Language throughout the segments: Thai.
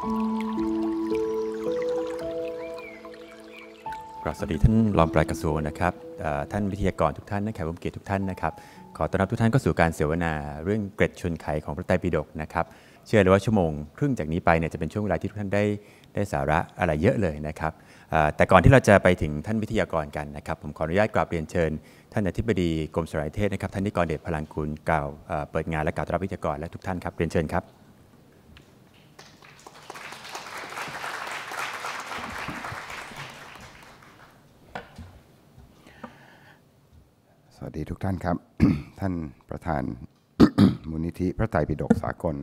กราบสวัสดีท่านรองปลัดกระทรวงนะครับท่านวิทยากรทุกท่านนักข่าวเกียรติทุกท่านนะครับขอต้อนรับทุกท่านเข้าสู่การเสวนาเรื่องเกร็ดชนไขของพระไตรปิฎกนะครับเชื่อเลยว่าชั่วโมงครึ่งจากนี้ไปเนี่ยจะเป็นช่วงเวลาที่ทุกท่านได้ได้สาระอะไรเยอะเลยนะครับแต่ก่อนที่เราจะไปถึงท่านวิทยากรกันนะครับผมขออนุญาตกราบเรียนเชิญท่านอธิบดีกรมสารเทศนะครับท่านนิกรเดชพลังคุณกล่าวเปิดงานและกล่าวต้อนรับวิทยากร และทุกท่านครับเรียนเชิญครับวัสดีทุกท่านครับท่านประธานมูลนิธิพระไตรปิฎกสากล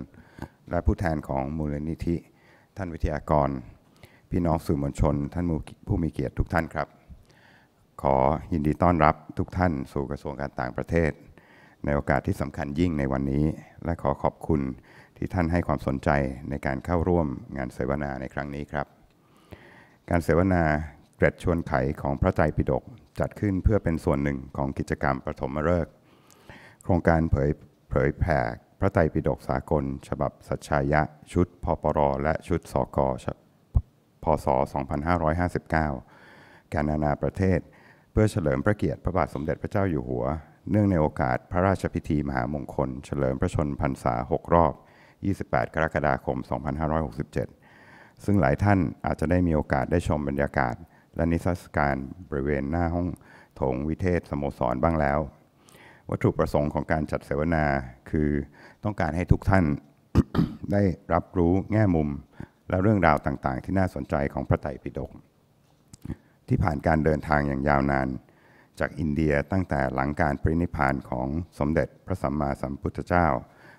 และผู้แทนของมูลนิธิ ท่านวิทยากร พี่น้องสื่อมวลชน ท่านผู้มีเกียรติทุกท่านครับ ขอยินดีต้อนรับทุกท่านสู่กระทรวงการต่างประเทศ ในโอกาสที่สำคัญยิ่งในวันนี้ และขอขอบคุณที่ท่านให้ความสนใจในการเข้าร่วมงานเสวนาในครั้งนี้ครับ การเสวนาเกร็ดชวนไขของพระไตรปิฎกจัดขึ้นเพื่อเป็นส่วนหนึ่งของกิจกรรมประถมฤกษ์โครงการเผยเผยแผ่พระไตรปิฎกสากล ฉบับสัจชายะ ชุดพปร และชุดสกพศ2559 แกนานาประเทศ เพื่อเฉลิมพระเกียรติพระบาทสมเด็จพระเจ้าอยู่หัว เนื่องในโอกาสพระราชพิธีมหามงคล เฉลิมพระชนพรรษา6 รอบ 28 กรกฎาคม 2567 ซึ่งหลายท่านอาจจะได้มีโอกาสได้ชมบรรยากาศและนิทรรศการบริเวณหน้าห้องโถงวิเทศสโมสรบ้างแล้ว วัตถุประสงค์ของการจัดเสวนาคือต้องการให้ทุกท่านได้รับรู้แง่มุมและเรื่องราวต่างๆ ที่น่าสนใจของพระไตรปิฎกที่ผ่านการเดินทางอย่างยาวนานจากอินเดียตั้งแต่หลังการปรินิพานของสมเด็จพระสัมมาสัมพุทธเจ้า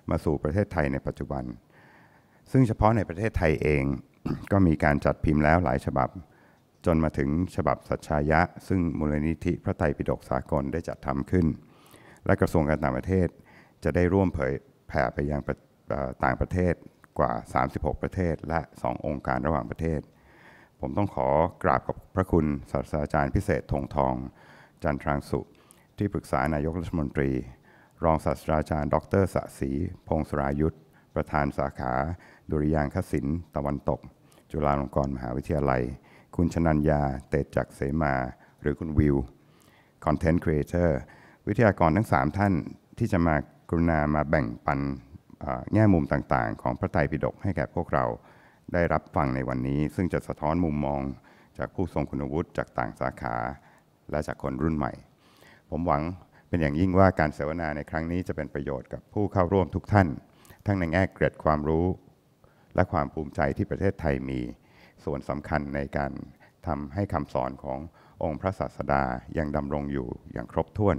มาสู่ประเทศไทยในปัจจุบัน ซึ่งเฉพาะในประเทศไทยเองก็มีการจัดพิมพ์แล้วหลายฉบับจนมาถึงฉบับสัจชายะซึ่งมูลนิธิพระไตรปิฎกสากลได้จัดทำขึ้น และกระทรวงการต่างประเทศ จะได้ร่วมเผยแผ่ไปยังต่างประเทศกว่า 36 ประเทศและ 2 องค์การระหว่างประเทศ ผมต้องขอกราบขอบพระคุณศาสตราจารย์พิเศษธงทอง จันทรังสุ ที่ปรึกษานายกรัฐมนตรี รองศาสตราจารย์ดรสศีพงศรายุทธประธานสาขา ดุริยางคศิลป์ตะวันตก จุฬาลงกรณ์มหาวิทยาลัยคุณชนัญญาเตจจักเสมา หรือคุณวิวคอนเทนต์ครีเอเตอร์วิทยากรทั้ง3ท่านที่จะมากรุณามาแบ่งปันแง่มุมต่างๆ ของพระไตรปิฎกให้แก่พวกเราได้รับฟังในวันนี้ ซึ่งจะสะท้อนมุมมองจากผู้ทรงคุณวุฒิจากต่างสาขาและจากคนรุ่นใหม่ ผมหวังเป็นอย่างยิ่งว่าการเสวนาในครั้งนี้จะเป็นประโยชน์กับผู้เข้าร่วมทุกท่าน ทั้งในแง่เกร็ดความรู้และความภูมิใจที่ประเทศไทยมีส่วนสำคัญในการทำให้คำสอนขององค์พระศาสดายังดำรงอยู่อย่างครบถ้วน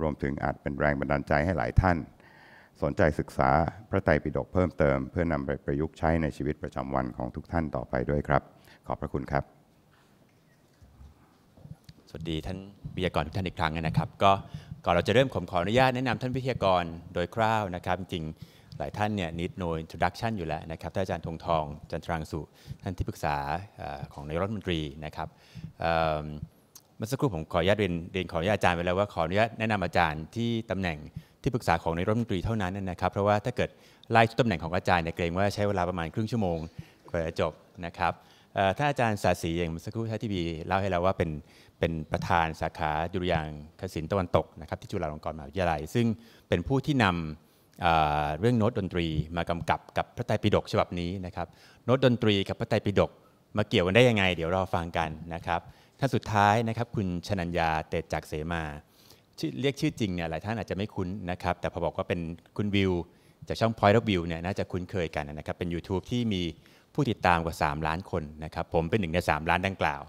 รวมถึงอาจเป็นแรงบันดาลใจให้หลายท่าน สนใจศึกษาพระไตรปิฎกเพิ่มเติม เพื่อนำไปประยุกต์ใช้ในชีวิตประจำวันของทุกท่านต่อไปด้วยครับ ขอบพระคุณครับ สวัสดีท่านวิทยากรทุกท่านอีกครั้งนะครับ ก็ก่อนเราจะเริ่มผมขออนุญาตแนะนำท่านวิทยากรโดยคร่าวนะครับจริงหลายท่านเนี่ยนิดโนอินโทรดักชันอยู่แล้วนะครับท่านอาจารย์ธงทองจันทรังสุท่านที่ปรึกษาของนายรัฐมนตรีนะครับเมื่อสักครู่ผมขออนุญาตเรียนขออนุญาตอาจารย์ไปแล้วว่าขออนุญาตแนะนำอาจารย์ที่ตำแหน่งที่ปรึกษาของนายรัฐมนตรีเท่านั้นนะครับเพราะว่าถ้าเกิดไล่ทุกตำแหน่งของอาจารย์เนี่ยเกรงว่าใช้เวลาประมาณครึ่งชั่วโมงกว่าจะจบนะครับถ้าอาจารย์สาสีอย่างสักครู่ท่านที่บีเล่าให้เราว่าเป็นเป็นประธานสาขาดุริยางคศิลป์ตะวันตกนะครับที่จุฬาลงกรณ์มหาวิทยาลัย ซึ่งเป็นผู้ที่นำเรื่องโน้ตดนตรีมากำกับกับพระไตรปิฎกฉบับนี้นะครับโน้ตดนตรีกับพระไตรปิฎกมาเกี่ยวกันได้ยังไงเดี๋ยวรอฟังกันนะครับท่านสุดท้ายนะครับคุณชนัญญาเตจจากเสมาเรียกชื่อจริงเนี่ยหลายท่านอาจจะไม่คุ้นนะครับแต่พอบอกว่าเป็นคุณวิวจากช่อง Point of View เนี่ยน่าจะคุ้นเคยกันนะครับเป็น YouTube ที่มีผู้ติดตามกว่า 3 ล้านคนนะครับผมเป็นหนึ่งใน3ล้านดังกล่าว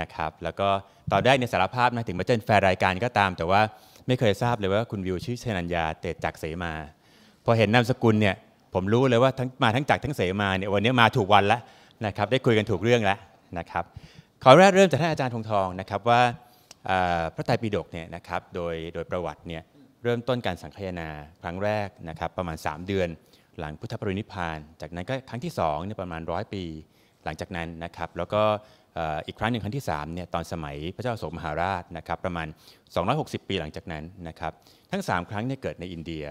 นะครับแล้วก็ตอนได้ในสารภาพนะถึงมาเจนแฟนรายการก็ตาม แต่ว่าไม่เคยทราบเลยว่าคุณวิวชื่อชนัญญาเตจจากเสมาพอเห็นนามสกุลเนี่ยผมรู้เลยว่าทั้งมาทั้งจากทั้งเสมาเนี่ยวันนี้มาถูกวันแล้วนะครับได้คุยกันถูกเรื่องแล้วนะครับขอแรกเริ่มจากท่านอาจารย์ทองทองนะครับว่าพระไตรปิฎกเนี่ยนะครับโดยโดยประวัติเนี่ยเริ่มต้นการสังคายนาครั้งแรกนะครับประมาณ 3 เดือนหลังพุทธปรินิพานจากนั้นก็ครั้งที่2เนี่ยประมาณร้อยปีหลังจากนั้นนะครับแล้วก็อีกครั้งหนึ่งครั้งที่3เนี่ยตอนสมัยพระเจ้าโสมมหาราชนะครับประมาณ 260 ปีหลังจากนั้นนะครับทั้ง 3 ครั้งเนี่ยเกิดในอินเดีย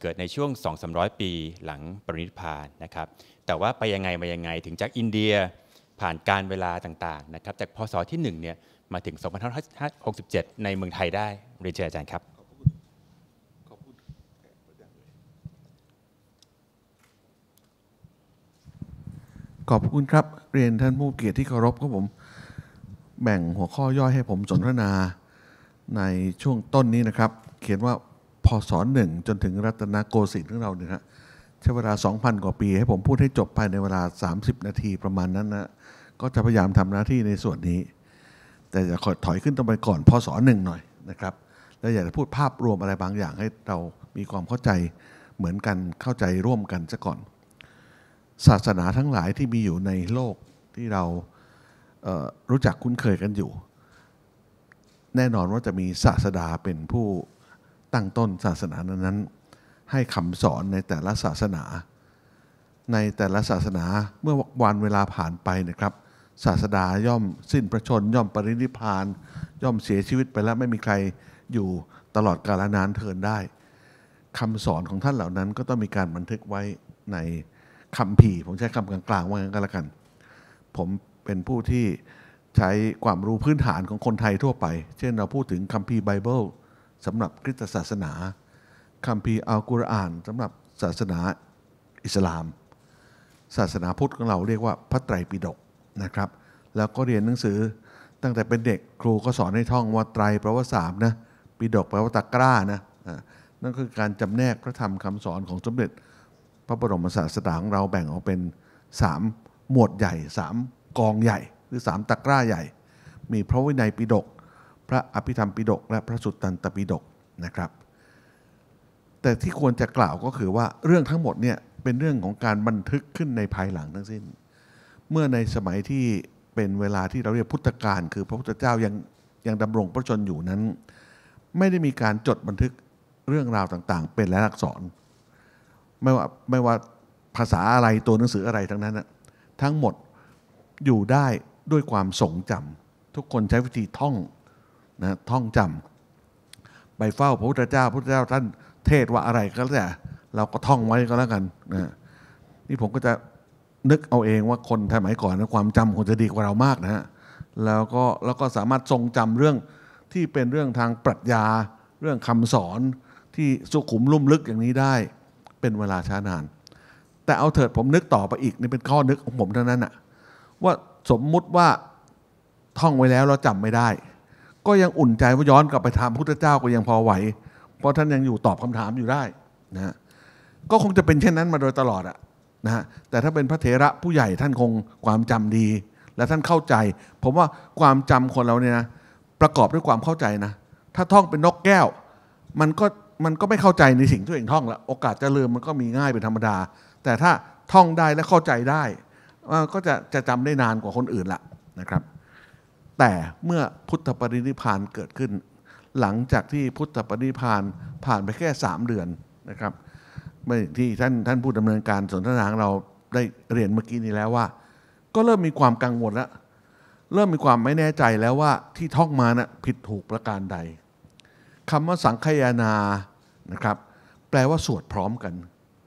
เกิดในช่วง 2-300 ปีหลังปรินิพานนะครับ แต่ว่าไปยังไงมายังไงถึงจากอินเดียผ่านการเวลาต่าง ๆ นะครับจากพศที่ 1 เนี่ย มาถึง2567 ในเมืองไทยได้เรียนเชิญอาจารย์ครับขอบคุณครับเรียนท่านผู้เกียรติที่เคารพครับผมแบ่งหัวข้อย่อยให้ผมสนทนาในช่วงต้นนี้นะครับเขียนว่าพศหนึ่ง จนถึงรัตนโกสินทร์ของเราเนี่ยฮะใช้เวลา 2,000 กว่าปีให้ผมพูดให้จบภายในเวลา 30 นาทีประมาณนั้นนะ ก็จะพยายามทำหน้าที่ในส่วนนี้ แต่จะขถอยขึ้นตองไปก่อน พศหนึ่งหน่อยนะครับ แล้วอยากจะพูดภาพรวมอะไรบางอย่าง ให้เรามีความเข้าใจเหมือนกันเข้าใจร่วมกันซะก่อน ศาสนาทั้งหลายที่มีอยู่ในโลกที่เรารู้จักคุ้นเคยกันอยู่ แน่นอนว่าจะมีศาสดาเป็นผู้ตั้งต้นศาสนานั้นๆให้คำสอนในแต่ละศาสนา ในแต่ละศาสนาเมื่อวันเวลาผ่านไปนะครับ ศาสดาย่อมสิ้นประชนย่อมปรินิพานย่อมเสียชีวิตไปแล้วไม่มีใครอยู่ตลอดกาลนานเทินได้คำสอนของท่านเหล่านั้น ก็ต้องมีการบันทึกไว้ในคำผีผมใช้คำกลางๆว่างั้นก็แล้วกัน ผมเป็นผู้ที่ใช้ความรู้พื้นฐานของคนไทยทั่วไป เช่นเราพูดถึงคัมภีร์ไบเบิลสำหรับคริสตศาสนาคัมภีร์อัลกุรอานสำหรับศาสนาอิสลาม ศาสนาพุทธของเราเรียกว่าพระไตรปิฎกนะครับ แล้วก็เรียนหนังสือตั้งแต่เป็นเด็กครูก็สอนให้ท่องว่า ไตรแปลว่าสามนะปิฎกแปลว่าตะกร้านะนั่นคือการจำแนกพระธรรมคำสอนของสมเด็จ พระบรมศาสดาของเราแบ่งออกเป็น 3 หมวดใหญ่ 3 กองใหญ่ หรือ3ตะกร้าใหญ่ มีพระวินัยปิฎกพระอภิธรรม ปิฎกและพระสุตตันตปิฎกนะครับ แต่ที่ควรจะกล่าวก็คือว่าเรื่องทั้งหมดเนี่ยเป็นเรื่องของการบันทึกขึ้นในภายหลังทั้งสิ้น เมื่อในสมัยที่เป็นเวลาที่เราเรียกพุทธกาลคือพระพุทธเจ้ายังยังดำรงพระชนอยู่นั้น ไม่ได้มีการจดบันทึกเรื่องราวต่างๆ เป็นและอักษรไม่ว่าไม่ว่าภาษาอะไรตัวหนังสืออะไรทั้งนั้นทั้งหมดอยู่ได้ด้วยความทรงจำทุกคนใช้วิธีท่องนะท่องจำไปเฝ้าพระพุทธเจ้า พระพุทธเจ้าท่านเทศว่าอะไรก็แล้วแต่ เราก็ท่องไว้ก็แล้วกันนะนี่ผมก็จะนึกเอาเองว่าคนสมัยก่อนนะความจำคงจะดีกว่าเรามากนะฮะ แล้วก็แล้วก็สามารถทรงจำเรื่องที่เป็นเรื่องทางปรัชญา เรื่องคำสอนที่สุขุมลุ่มลึกอย่างนี้ได้ เป็นเวลาช้านาน แต่เอาเถิดผมนึกต่อไปอีกนี่เป็นข้อนึกของผมเท่านั้นอะว่าสมมุติว่าท่องไว้แล้วเราจำไม่ได้ก็ยังอุ่นใจว่าย้อนกลับไปถามพุทธเจ้าก็ยังพอไหว เพราะท่านยังอยู่ตอบคำถามอยู่ได้นะก็คงจะเป็นเช่นนั้นมาโดยตลอดอะนะฮะแต่ถ้าเป็นพระเถระผู้ใหญ่ท่านคงความจำดีและท่านเข้าใจ ผมว่าความจำคนเราเนี่ยนะประกอบด้วยความเข้าใจนะ ถ้าท่องเป็นนกแก้วมันก็มันก็ไม่เข้าใจในสิ่งที่เองท่องละโอกาสจะลืมมันก็มีง่ายเป็นธรรมดา แต่ถ้าท่องได้และเข้าใจได้ก็จะจะจำได้นานกว่าคนอื่นละนะครับแต่เมื่อพุทธปรินิพานเกิดขึ้น หลังจากที่พุทธปรินิพานผ่านไปแค่ 3 เดือนนะครับเมื่อที่ท่านท่านผู้ดำเนินการสนทนาของเราได้เรียนเมื่อกี้นี้แล้วว่า ก็เริ่มมีความกังวลแล้ว เริ่มมีความไม่แน่ใจแล้วว่าที่ท่องมานะ่ะผิดถูกประการใดคำว่าสังคยานานะครับ แปลว่าสวดพร้อมกัน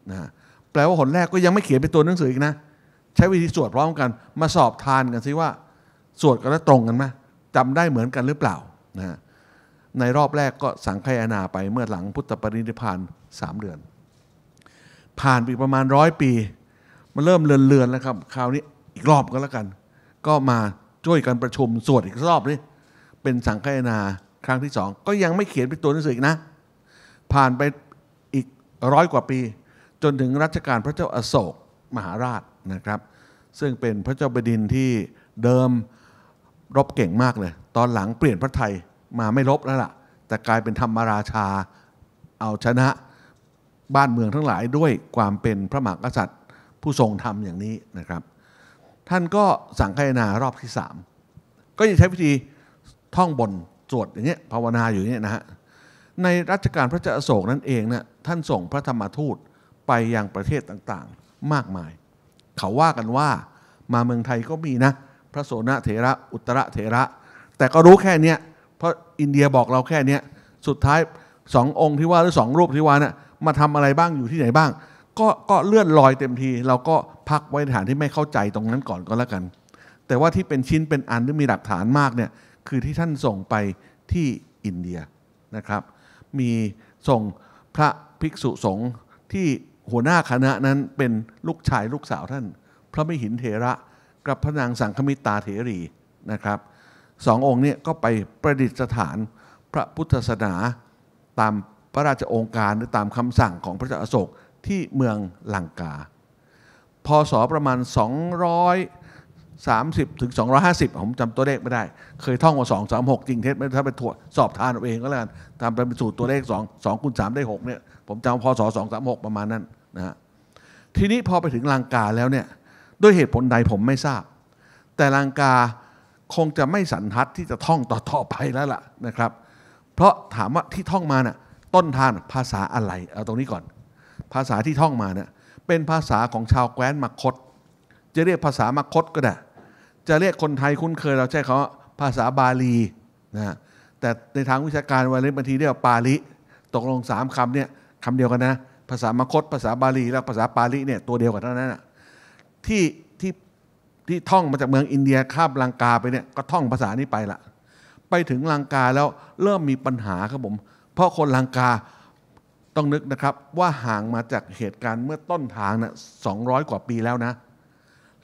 นะแปลว่าหนแรกก็ยังไม่เขียนเป็นตัวหนังสืออีกนะ ใช้วิธีสวดพร้อมกัน มาสอบทานกันซิว่าสวดกันแล้วตรงกันไหมจำได้เหมือนกันหรือเปล่านะในรอบแรกก็สังขยานาไปเมื่อหลังพุทธปรินิพานสามเดือน ผ่านไปประมาณร้อยปีมันเริ่มเลือนเลือนแล้วครับ คราวนี้อีกรอบก็แล้วกัน ก็มาช่วยกันประชุม สวดอีกรอบนี่เป็นสังขยานาครั้งที่สองก็ยังไม่เขียนเป็นตัวหนังสืออีกนะ ผ่านไปอีกร้อยกว่าปี จนถึงรัชกาลพระเจ้าอาโศกมหาราชนะครับ ซึ่งเป็นพระเจ้าบดินที่เดิมรบเก่งมากเลย ตอนหลังเปลี่ยนพระไทยมาไม่รบแล้วล่ะแต่กลายเป็นธรรมราชา เอาชนะบ้านเมืองทั้งหลายด้วยความเป็นพระมหากษัตริย์ผู้ทรงธรรมอย่างนี้นะครับ ท่านก็สั่งขยนารอบที่สามก็ยังใช้วิธีท่องบนสวดอย่างเงี้ยภาวนาอยู่เนี่ยนะฮะในรัชกาลพระเจ้าอโศกนั่นเองเนี่ยท่านส่งพระธรรมทูตไปยังประเทศต่าง ๆ มากมาย เขาว่ากันว่ามาเมืองไทยก็มีนะพระโสนเถระอุตรเถระ แต่ก็รู้แค่เนี้ยเพราะอินเดียบอกเราแค่เนี้ยสุดท้ายสององค์ที่ว่าหรือสองรูปที่ว่านะ่ะมาทำอะไรบ้างอยู่ที่ไหนบ้าง ก็ก็เลื่อนลอยเต็มที เราก็พักไว้ฐานที่ไม่เข้าใจตรงนั้นก่อนก็แล้วกัน แต่ว่าที่เป็นชิ้นเป็นอันที่มีหลักฐานมากเนี่ยคือที่ท่านส่งไปที่อินเดียนะครับ มีส่งพระภิกษุสงฆ์ที่หัวหน้าคณะนั้นเป็นลูกชายลูกสาวท่านพระมิหินเทระกับพระนางสังคมิตาเถรีนะครับสององค์นี้ก็ไปประดิษฐานพระพุทธศาสนาตามพระราชองค์การหรือตามคำสั่งของพระเจ้าอโศกที่เมืองลังกา พศประมาณ 230ถึง250 ผมจำตัวเลขไม่ได้ เคยท่องว่า 2 3 6 จริงเท็จไม่ถ้าไปถวสอบทานเอาเองก็แล้วกันตามเป็นสูตรตัวเลข2 2คูณ3ได้6เนี่ยผมจำพศ236 ประมาณนั้นนะฮะทีนี้พอไปถึงลังกาแล้วเนี่ยด้วยเหตุผลใดผมไม่ทราบ แต่ลังกาคงจะไม่สันทัดที่จะท่องต่อๆไปแล้วล่ะนะครับ เพราะถามว่าที่ท่องมาน่ะต้นทางภาษาอะไรเอาตรงนี้ก่อน ภาษาที่ท่องมาเนี่ยเป็นภาษาของชาวแคว้นมคต จะเรียกภาษามคตก็ได้จะเรียกคนไทยคุ้นเคยเราใช้คำว่าภาษาบาลีนะแต่ในทางวิชาการวันนี้บางทีเรียกว่าปาลิตกลงสามคำเนี่ยคำเดียวกันนะ ภาษามคตภาษาบาลีและภาษาปาลิเนี่ยตัวเดียวกันเท่านั้นนะที่ที่ที่ท่องมาจากเมืองอินเดียข้ามลังกาไปเนี่ยก็ท่องภาษานี้ไปละไปถึงลังกาแล้วเริ่มมีปัญหาครับผม เพราะคนลังกาต้องนึกนะครับ ว่าห่างมาจากเหตุการณ์เมื่อต้นทางนะสองร้อยกว่าปีแล้วนะ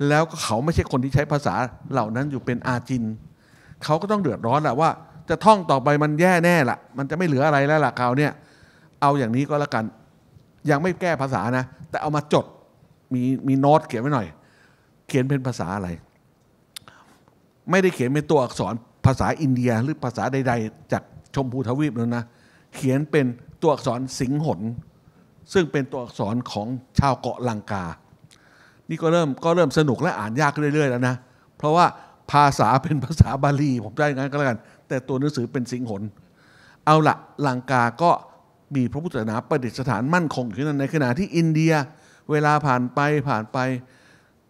แล้วก็เขาไม่ใช่คนที่ใช้ภาษาเหล่านั้นอยู่เป็นอาจินเขาก็ต้องเดือดร้อนแหละว่า จะท่องต่อไปมันแย่แน่ละมันจะไม่เหลืออะไรแล้วล่ะเขาเนี่ยเอาอย่างนี้ก็แล้วกัน ยังไม่แก้ภาษานะแต่เอามาจดมีมีโน้ตเขียนไว้หน่อย เขียนเป็นภาษาอะไร ไม่ได้เขียนเป็นตัวอักษรภาษาอินเดีย หรือภาษาใด ๆ จากชมพูทวีปนั้นนะ เขียนเป็นตัวอักษรสิงหน ซึ่งเป็นตัวอักษรของชาวเกาะลังกา นี่ก็เริ่มก็เริ่มสนุกและอ่านยากเรื่อย ๆแล้วนะ เพราะว่าภาษาเป็นภาษาบาลี ผมได้งั้นก็แล้วกัน แต่ตัวหนังสือเป็นสิงหน เอาละลังกาก็มีพระพุทธศาสนาประดิษฐานมั่นคงอยู่นั้นในขณะที่อินเดียเวลาผ่านไปผ่านไป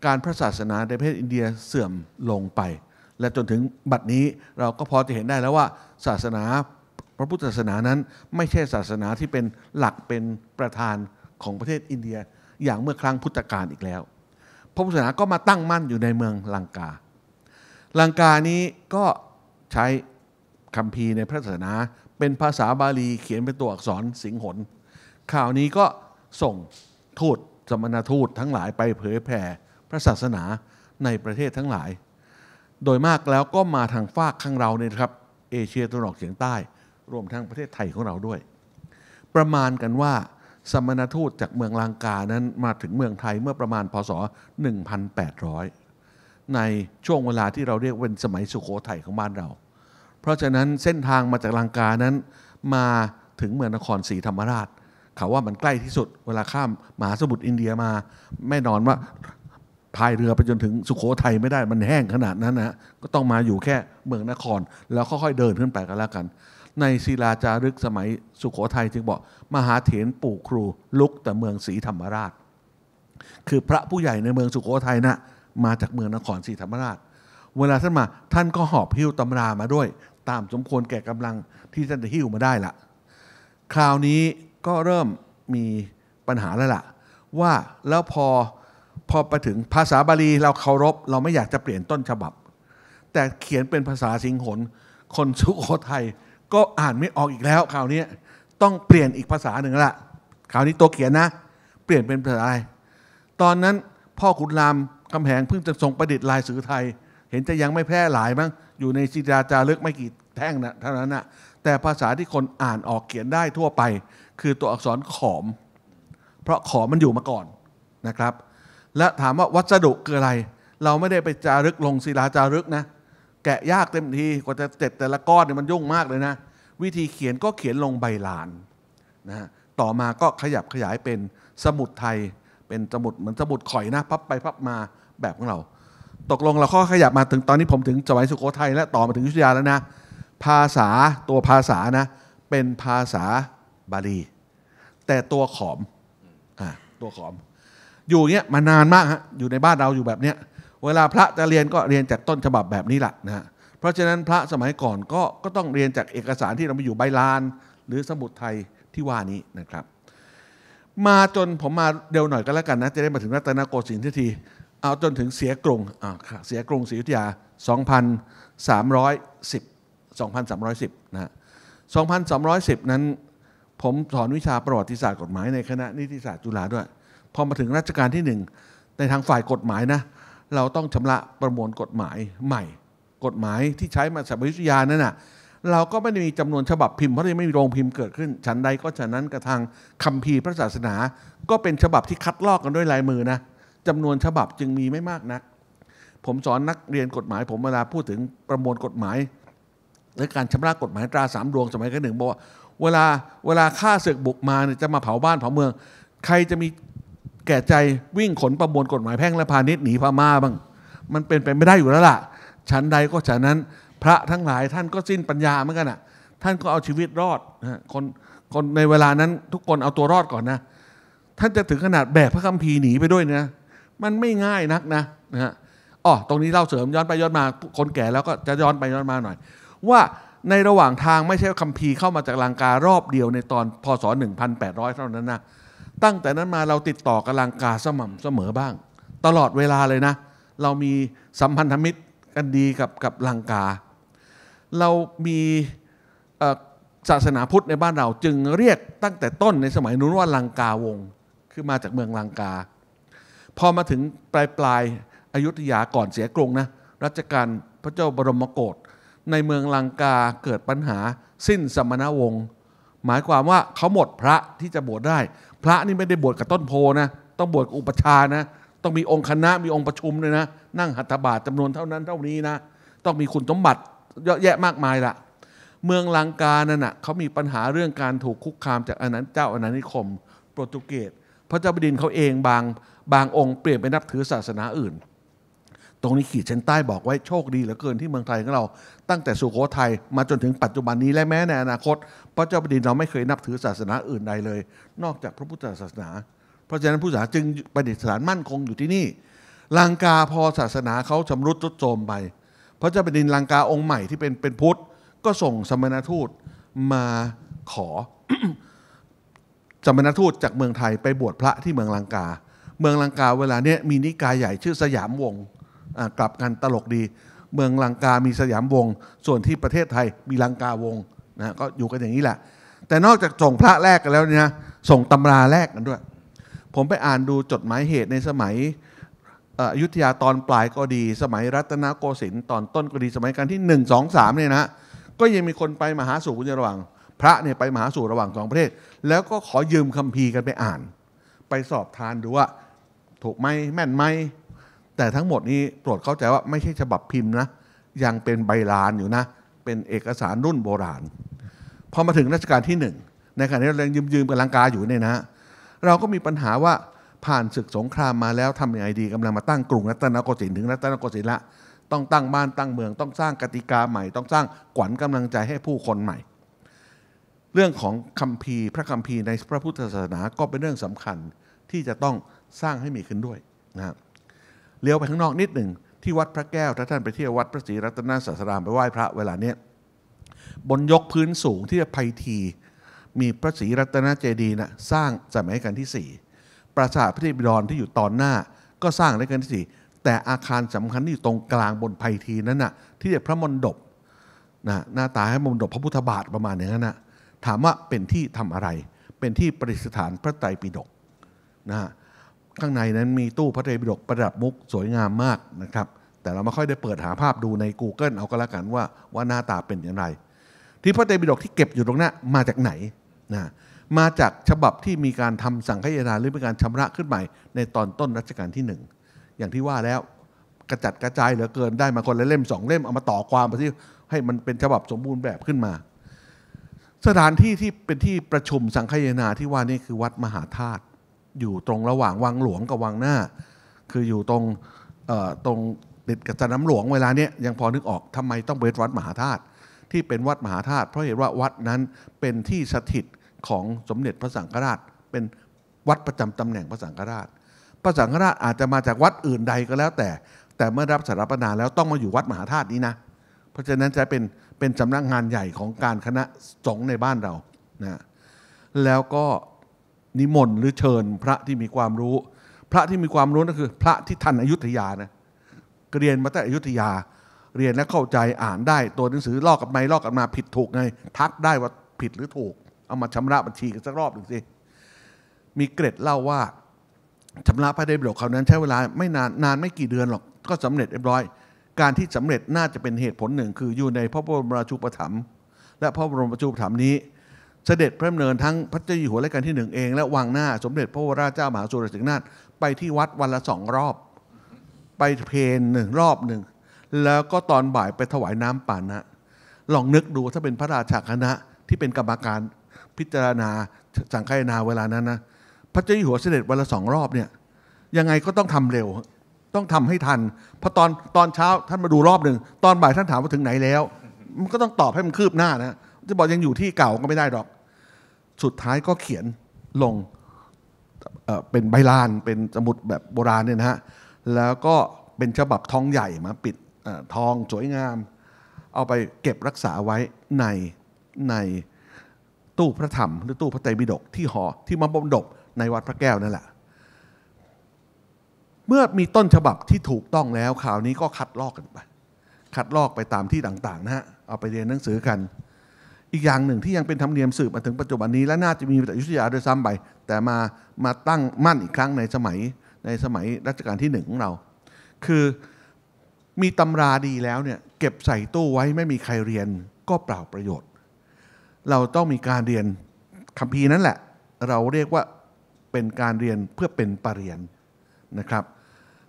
การพระศาสนาในประเทศอินเดียเสื่อมลงไป และจนถึงบัดนี้เราก็พอจะเห็นได้แล้วว่า ศาสนา พระพุทธศาสนานั้นไม่ใช่ศาสนาที่เป็นหลักเป็นประธานของประเทศอินเดียอย่างเมื่อครั้งพุทธกาลอีกแล้ว พระพุทธศาสนาก็มาตั้งมั่นอยู่ในเมืองลังกาลังกานี้ก็ใช้คำพีในพระศาสนา เป็นภาษาบาลีเขียนเป็นตัวอักษรสิงหนข่าวนี้ก็ส่งทูตสมณทูตทั้งหลายไปเผยแผ่ พระศาสนาในประเทศทั้งหลาย โดยมากแล้วก็มาทางฝากข้างเราเนี่ยครับ เอเชียตะวันออกเฉียงใต้ รวมทั้งประเทศไทยของเราด้วย ประมาณกันว่าสมณทูตจากเมืองลังกานั้นมาถึงเมืองไทยเมื่อประมาณพศ 1800 ในช่วงเวลาที่เราเรียกเป็นสมัยสุโขทัยของบ้านเรา เพราะฉะนั้นเส้นทางมาจากลังกานั้นมาถึงเมืองนครศรีธรรมราชเขาว่ามันใกล้ที่สุดเวลาข้ามมหาสมุทรอินเดียมาแน่นอนว่าพายเรือไปจนถึงสุโขทัยไม่ได้มันแห้งขนาดนั้นนะ ก็ต้องมาอยู่แค่เมืองนครแล้วค่อยๆเดินขึ้นไปกันแล้วกัน ในศิลาจารึกสมัยสุโขทัยจึงบอก มหาเถรปู่ครู ลุกแต่เมืองศรีธรรมราช คือพระผู้ใหญ่ในเมืองสุโขทัยนะมาจากเมืองนครศรีธรรมราช เวลาท่านมาท่านก็หอบหิ้วตำรามาด้วย ตามสมควรแก่กำลังที่ท่านจะหิ้วมาได้ละคราวนี้ก็เริ่มมีปัญหาแล้วล่ะ ว่าแล้วพอพอไปถึงภาษาบาลีเราเคารพเราไม่อยากจะเปลี่ยนต้นฉบับ แต่เขียนเป็นภาษาสิงหนคนสุโขทัยก็อ่านไม่ออกอีกแล้วคราวนี้ต้องเปลี่ยนอีกภาษาหนึ่งละคราวนี้ตัวเขียนนะ เปลี่ยนเป็นภาษาไทยตอนนั้นพ่อขุนรามกำแหงเพิ่งจะทรงประดิษฐ์ลายสือไทย เห็นจะยังไม่แพร่หลายมั้งอยู่ในศิลาจารึกไม่กี่แท่งนะเท่านั้นนะแต่ภาษาที่คนอ่านออกเขียนได้ทั่วไปคือตัวอักษรขอม เพราะขอมมันอยู่มาก่อนนะครับ และถามว่าวัสดุคืออะไร เราไม่ได้ไปจารึกลงศิลาจารึกนะ แกะยากเต็มที กว่าจะเสร็จแต่ละก้อนเนี่ยมันยุ่งมากเลยนะ วิธีเขียนก็เขียนลงใบลานนะ ต่อมาก็ขยับขยายเป็นสมุดไทย เป็นสมุดเหมือนสมุดข่อยนะ พับไปพับมาแบบของเรา ตกลงเราข้อขยับมาถึงตอนนี้ผมถึงจัหวัดสุโขทัยและต่อมาถึงยุธยาแล้วนะ ภาษาตัวภาษานะ เป็นภาษาบาลี แต่ตัวขอมอ่าตัวขอม อยู่เงี้ยมานานมากฮะ อยู่ในบ้านเราอยู่แบบเนี้ย เวลาพระจะเรียนก็เรียนจากต้นฉบับแบบนี้แหละนะฮะเพราะฉะนั้นพระสมัยก่อนก็ ก็ต้องเรียนจากเอกสารที่เราไปอยู่ใบลานหรือสมุดไทยที่ว่านี้นะครับ มาจนผมมาเร็วหน่อยก็แล้วกันนะ จะได้มาถึงรัตนโกสินทร์ที เอาจนถึงเสียกรุงอ่าเสียกรุงศรีอยุธยา2310 2310นะฮะ2310นั้นผมสอนวิชาประวัติศาสตร์กฎหมายในคณะ นิติศาสตร์จุฬาด้วย พอมาถึงรัชกาลที่หนึ่งในทางฝ่ายกฎหมายนะเราต้องชำระประมวลกฎหมายใหม่ กฎหมายที่ใช้มาสมัยวิทยานั่นน่ะเราก็ไม่ได้มีจำนวนฉบับพิมพ์ เพราะยังไม่มีโรงพิมพ์เกิดขึ้นชั้นใด ก็ฉะนั้นกระทางคัมภีร์พระศาสนา ก็เป็นฉบับที่คัดลอกกันด้วยลายมือนะจำนวนฉบับจึงมีไม่มากนัก ผมสอนนักเรียนกฎหมาย ผมเวลาพูดถึงประมวลกฎหมาย และการชำระกฎหมายตราสามดวงสมัยกันหนึ่งบอกว่าเวลาเวลาข้าศึกบุกมาเนี่ยจะมาเผาบ้านเผาเมือง ใครจะมีแก่ใจวิ่งขนประมวลกฎหมายแพ่งและพาณิชย์หนีพม่าบ้างมันเป็นไปไม่ได้อยู่แล้วล่ะชั้นใดก็ฉะนั้น พระทั้งหลายท่านก็สิ้นปัญญาเหมือนกันอ่ะ ท่านก็เอาชีวิตรอดนะคนคนในเวลานั้นทุกคนเอาตัวรอดก่อนนะท่านจะถึงขนาดแบกพระคัมภีร์หนีไปด้วยนะ มันไม่ง่ายนักนะนะฮะอ๋อตรงนี้เล่าเสริมย้อนไปย้อนมาคนแก่แล้วก็จะย้อนไปย้อนมาหน่อย ว่าในระหว่างทางไม่ใช่คัมภีร์เข้ามาจากลังการอบเดียวในตอนพศ1800 เท่านั้นนะตั้งแต่นั้นมาเราติดต่อกับลังกาสม่ำเสมอบ้าง ตลอดเวลาเลยนะเรามีสัมพันธมิตรกันดีกับกับลังกา เรามีศาสนาพุทธในบ้านเราจึงเรียกตั้งแต่ต้นในสมัยนู้นว่าลังกาวงคือมาจากเมืองลังกา พอมาถึงปลายปลายอายุทยาก่อนเสียกรุงนะรัชกาลพระเจ้าบรมโกศในเมืองลังกาเกิดปัญหาสิ้นสมณวงศ์หมายความว่าเขาหมดพระที่จะบวชได้ พระนี่ไม่ได้บวชกับต้นโพนะ ต้องบวชกับอุปชานะ ต้องมีองค์คณะ มีองค์ประชุมเลยนะ นั่งหัตถบาตจำนวนเท่านั้นเท่านี้นะต้องมีคุณสมบัติเยอะแยะมากมายละเมืองลังกานั่นนะเขามีปัญหาเรื่องการถูกคุกคามจากอาณาเจ้าอาณานิคมโปรตุเกสพระเจ้าบดินเขาเองบาง บางองค์เปลี่ยนไปนับถือศาสนาอื่นตรงนี้ขีดเส้นใต้บอกไว้โชคดีเหลือเกิน ที่เมืองไทยของเรา ตั้งแต่สุโขทัย มาจนถึงปัจจุบันนี้และแม้ในอนาคต พระเจ้าแผ่นดินเราไม่เคยนับถือศาสนาอื่นใดเลย นอกจากพระพุทธศาสนา เพราะฉะนั้นผู้ศาสาจึงประดิษฐานมั่นคงอยู่ที่นี่ลังกาพอศาสนาเขาชำรุดทรุดโทรมไปพระเจ้าแผ่นดินลังกาองค์ใหม่ที่เป็นเป็นพุทธ ก็ส่งสมณทูตมาขอสมณทูตจากเมืองไทยไปบวชพระที่เมืองลังกา เมืองลังกาเวลาเนี้ยมีนิกายใหญ่ชื่อสยามวงศ์กลับกันตลกดีเมืองลังกามีสยามวง ส่วนที่ประเทศไทยมีลังกาวงนะก็อยู่กันอย่างนี้แหละ แต่นอกจากส่งพระแรกกันแล้วเนี่ยส่งตำราแรกกันด้วย ผมไปอ่านดูจดหมายเหตุในสมัยอยุธยาตอนปลายก็ดี สมัยรัตนโกสินทร์ตอนต้นก็ดีสมัยการที่ 1 2 3เนี่ยนะก็ยังมีคนไปมหาสู่รระหว่าง พระเนี่ยไปมหาสู่ระหว่างสองประเทศ แล้วก็ขอยืมคัมภีร์กันไปอ่าน ไปสอบทานดูว่า ถูกไหมแม่นไหมแต่ทั้งหมดนี้โปรดเข้าใจว่าไม่ใช่ฉบับพิมพ์นะ ยังเป็นใบลานอยู่นะ เป็นเอกสารรุ่นโบราณ พอมาถึงรัชกาลที่หนึ่งในขณะนี้เรายืมยืมๆกับลังกาอยู่เนี่ยนะ เราก็มีปัญหาว่าผ่านศึกสงครามมาแล้วทำยังไงดีกำลังมาตั้งกรุงรัตนโกสินทร์ถึงรัตนโกสินทร์ละ ต้องตั้งบ้านตั้งเมือง ต้องสร้างกติกาใหม่ ต้องสร้างขวัญกำลังใจให้ผู้คนใหม่ เรื่องของคัมภีร์พระคัมภีร์ในพระพุทธศาสนาก็เป็นเรื่องสำคัญที่จะต้องสร้างให้มีขึ้นด้วยนะครับเลี้ยวไปข้างนอกนิดหนึ่งที่วัดพระแก้วถ้าท่านไปเที่ยววัดพระศรีรัตนศาสดามไปไหว้พระเวลาเนี้ยบนยกพื้นสูงที่ภัยที มีพระศรีรัตนเจดีนะสร้าง สมัยกันที่4ปราสาทพระเทพดรที่อยู่ตอนหน้าก็สร้างในกันที่4แต่อาคารสำคัญที่อยู่ตรงกลางบนภัยทีนั้นนะ่ะที่เรียกพระมณฑปนะหน้าตาให้มณฑปพระพุทธบาทประมาณอย่างนั้นนะถามว่าเป็นที่ทำอะไร เป็นที่ประดิษฐานพระไตรปิฎกนะฮะข้างในนั้นมีตู้พระไตรปิฎกประดับมุกสวยงามมากนะครับ แต่เราไม่ค่อยได้เปิดหาภาพดูใน Google เอาก็แล้วกันว่า ว่าหน้าตาเป็นอย่างไร ที่พระไตรปิฎกที่เก็บอยู่ตรงนั้นมาจากไหนนะมาจากฉบับที่มีการทำสังฆยนาหรือเป็นการชำระขึ้นใหม่ในตอนต้นรัชกาลที่ 1 อย่างที่ว่าแล้วกระจัดกระจายเหลือเกินได้มาคน ละเล่มสองเล่มเอามาต่อความไปที่ให้มันเป็นฉบับสมบูรณ์แบบขึ้นมา สถานที่ที่เป็นที่ประชุมสังฆยนาที่ว่านี่คือวัดมหาธาตุอยู่ตรงระหว่างวังหลวงกับวังหน้า คืออยู่ตรงตรงติดกับสนามหลวงเวลาเนี้ยยังพอนึกออกทำไมต้องเป็นวัดมหาธาตุที่เป็นวัดมหาธาตุ เพราะเหตุว่าวัดนั้นเป็นที่สถิตของสมเด็จพระสังฆราช เป็นวัดประจำตำแหน่งพระสังฆราช พระสังฆราชอาจจะมาจากวัดอื่นใดก็แล้วแต่ แต่เมื่อรับสารปนาแล้วต้องมาอยู่วัดมหาธาตุนี้นะ เพราะฉะนั้นจะเป็นเป็นสำนักงานใหญ่ของการคณะสงฆ์ในบ้านเรา นะ แล้วก็นิมนต์หรือเชิญพระที่มีความรู้ พระที่มีความรู้นั่นคือพระที่ทันอยุธยานะ เรียนมาแต่อยุธยา เรียนและเข้าใจอ่านได้ตัวหนังสือลอกกับไม่ลอกกันมาผิดถูกไงทักได้ว่าผิดหรือถูก เอามาชำระบัญชีกันสักรอบหนึ่งสิมีเกร็ดเล่าว่าชำระพระไดบอกครานั้นใช้เวลาไม่นานนานไม่กี่เดือนหรอกก็สำเร็จเรียบร้อย การที่สำเร็จน่าจะเป็นเหตุผลหนึ่ง คืออยู่ในพระบรมราชูปถัมภ์และพระบรมราชูปถัมภ์นี้เสด็จพระดำเนินทั้ง พระเจ้าอยู่หัวรัชกาลที่หนึ่งเอง และวังหน้าสมเด็จพระวราชเจ้ามหาสุรสิงห์นาถไปที่วัดวันละสองรอบ ไปเพนหนึ่งรอบหนึ่งแล้วก็ตอนบ่ายไปถวายน้ำปานะลองนึกดูถ้าเป็นพระราชาคณะ ที่เป็นกรรมการพิจารณาสังฆนาเวลานั้นนะพระเจ้าอยู่หัวเสด็จวันละสองรอบเนี่ยยังไงก็ต้องทำเร็วต้องทำให้ทันพอตอนตอนเช้าท่านมาดูรอบหนึ่งตอนบ่ายท่านถามว่าถึงไหนแล้ว มันก็ต้องตอบให้มันคืบหน้านะจะบอกยังอยู่ที่เก่าก็ไม่ได้หรอกสุดท้ายก็เขียนลงเป็นใบลานเป็นสมุดแบบโบราณเนี่ยนะฮะแล้วก็เป็นฉบับทองใหญ่มาปิดทองสวยงาม เอาไปเก็บรักษาไว้ในในตู้พระธรรมหรือตู้พระไตรปิฎกที่หอที่มาบมดบในวัดพระแก้วนั่นแหละ เมื่อมีต้นฉบับที่ถูกต้องแล้วข่าวนี้ก็คัดลอกกันไป คัดลอกไปตามที่ต่าง ๆ นะฮะ เอาไปเรียนหนังสือกันอีกอย่างหนึ่งที่ยังเป็นธรรมเนียมสืบมาถึงปัจจุบันนี้และน่าจะมีแต่ยุทธยาโดยซ้ำไปแต่มามาตั้งมั่นอีกครั้งในสมัยในสมัยรัชกาลที่หนึ่งของเรา คือมีตำราดีแล้วเนี่ยเก็บใส่ตู้ไว้ไม่มีใครเรียนก็เปล่าประโยชน์ เราต้องมีการเรียนคัมภีร์นั่นแหละ เราเรียกว่าเป็นการเรียนเพื่อเป็นปรริญญานะครับ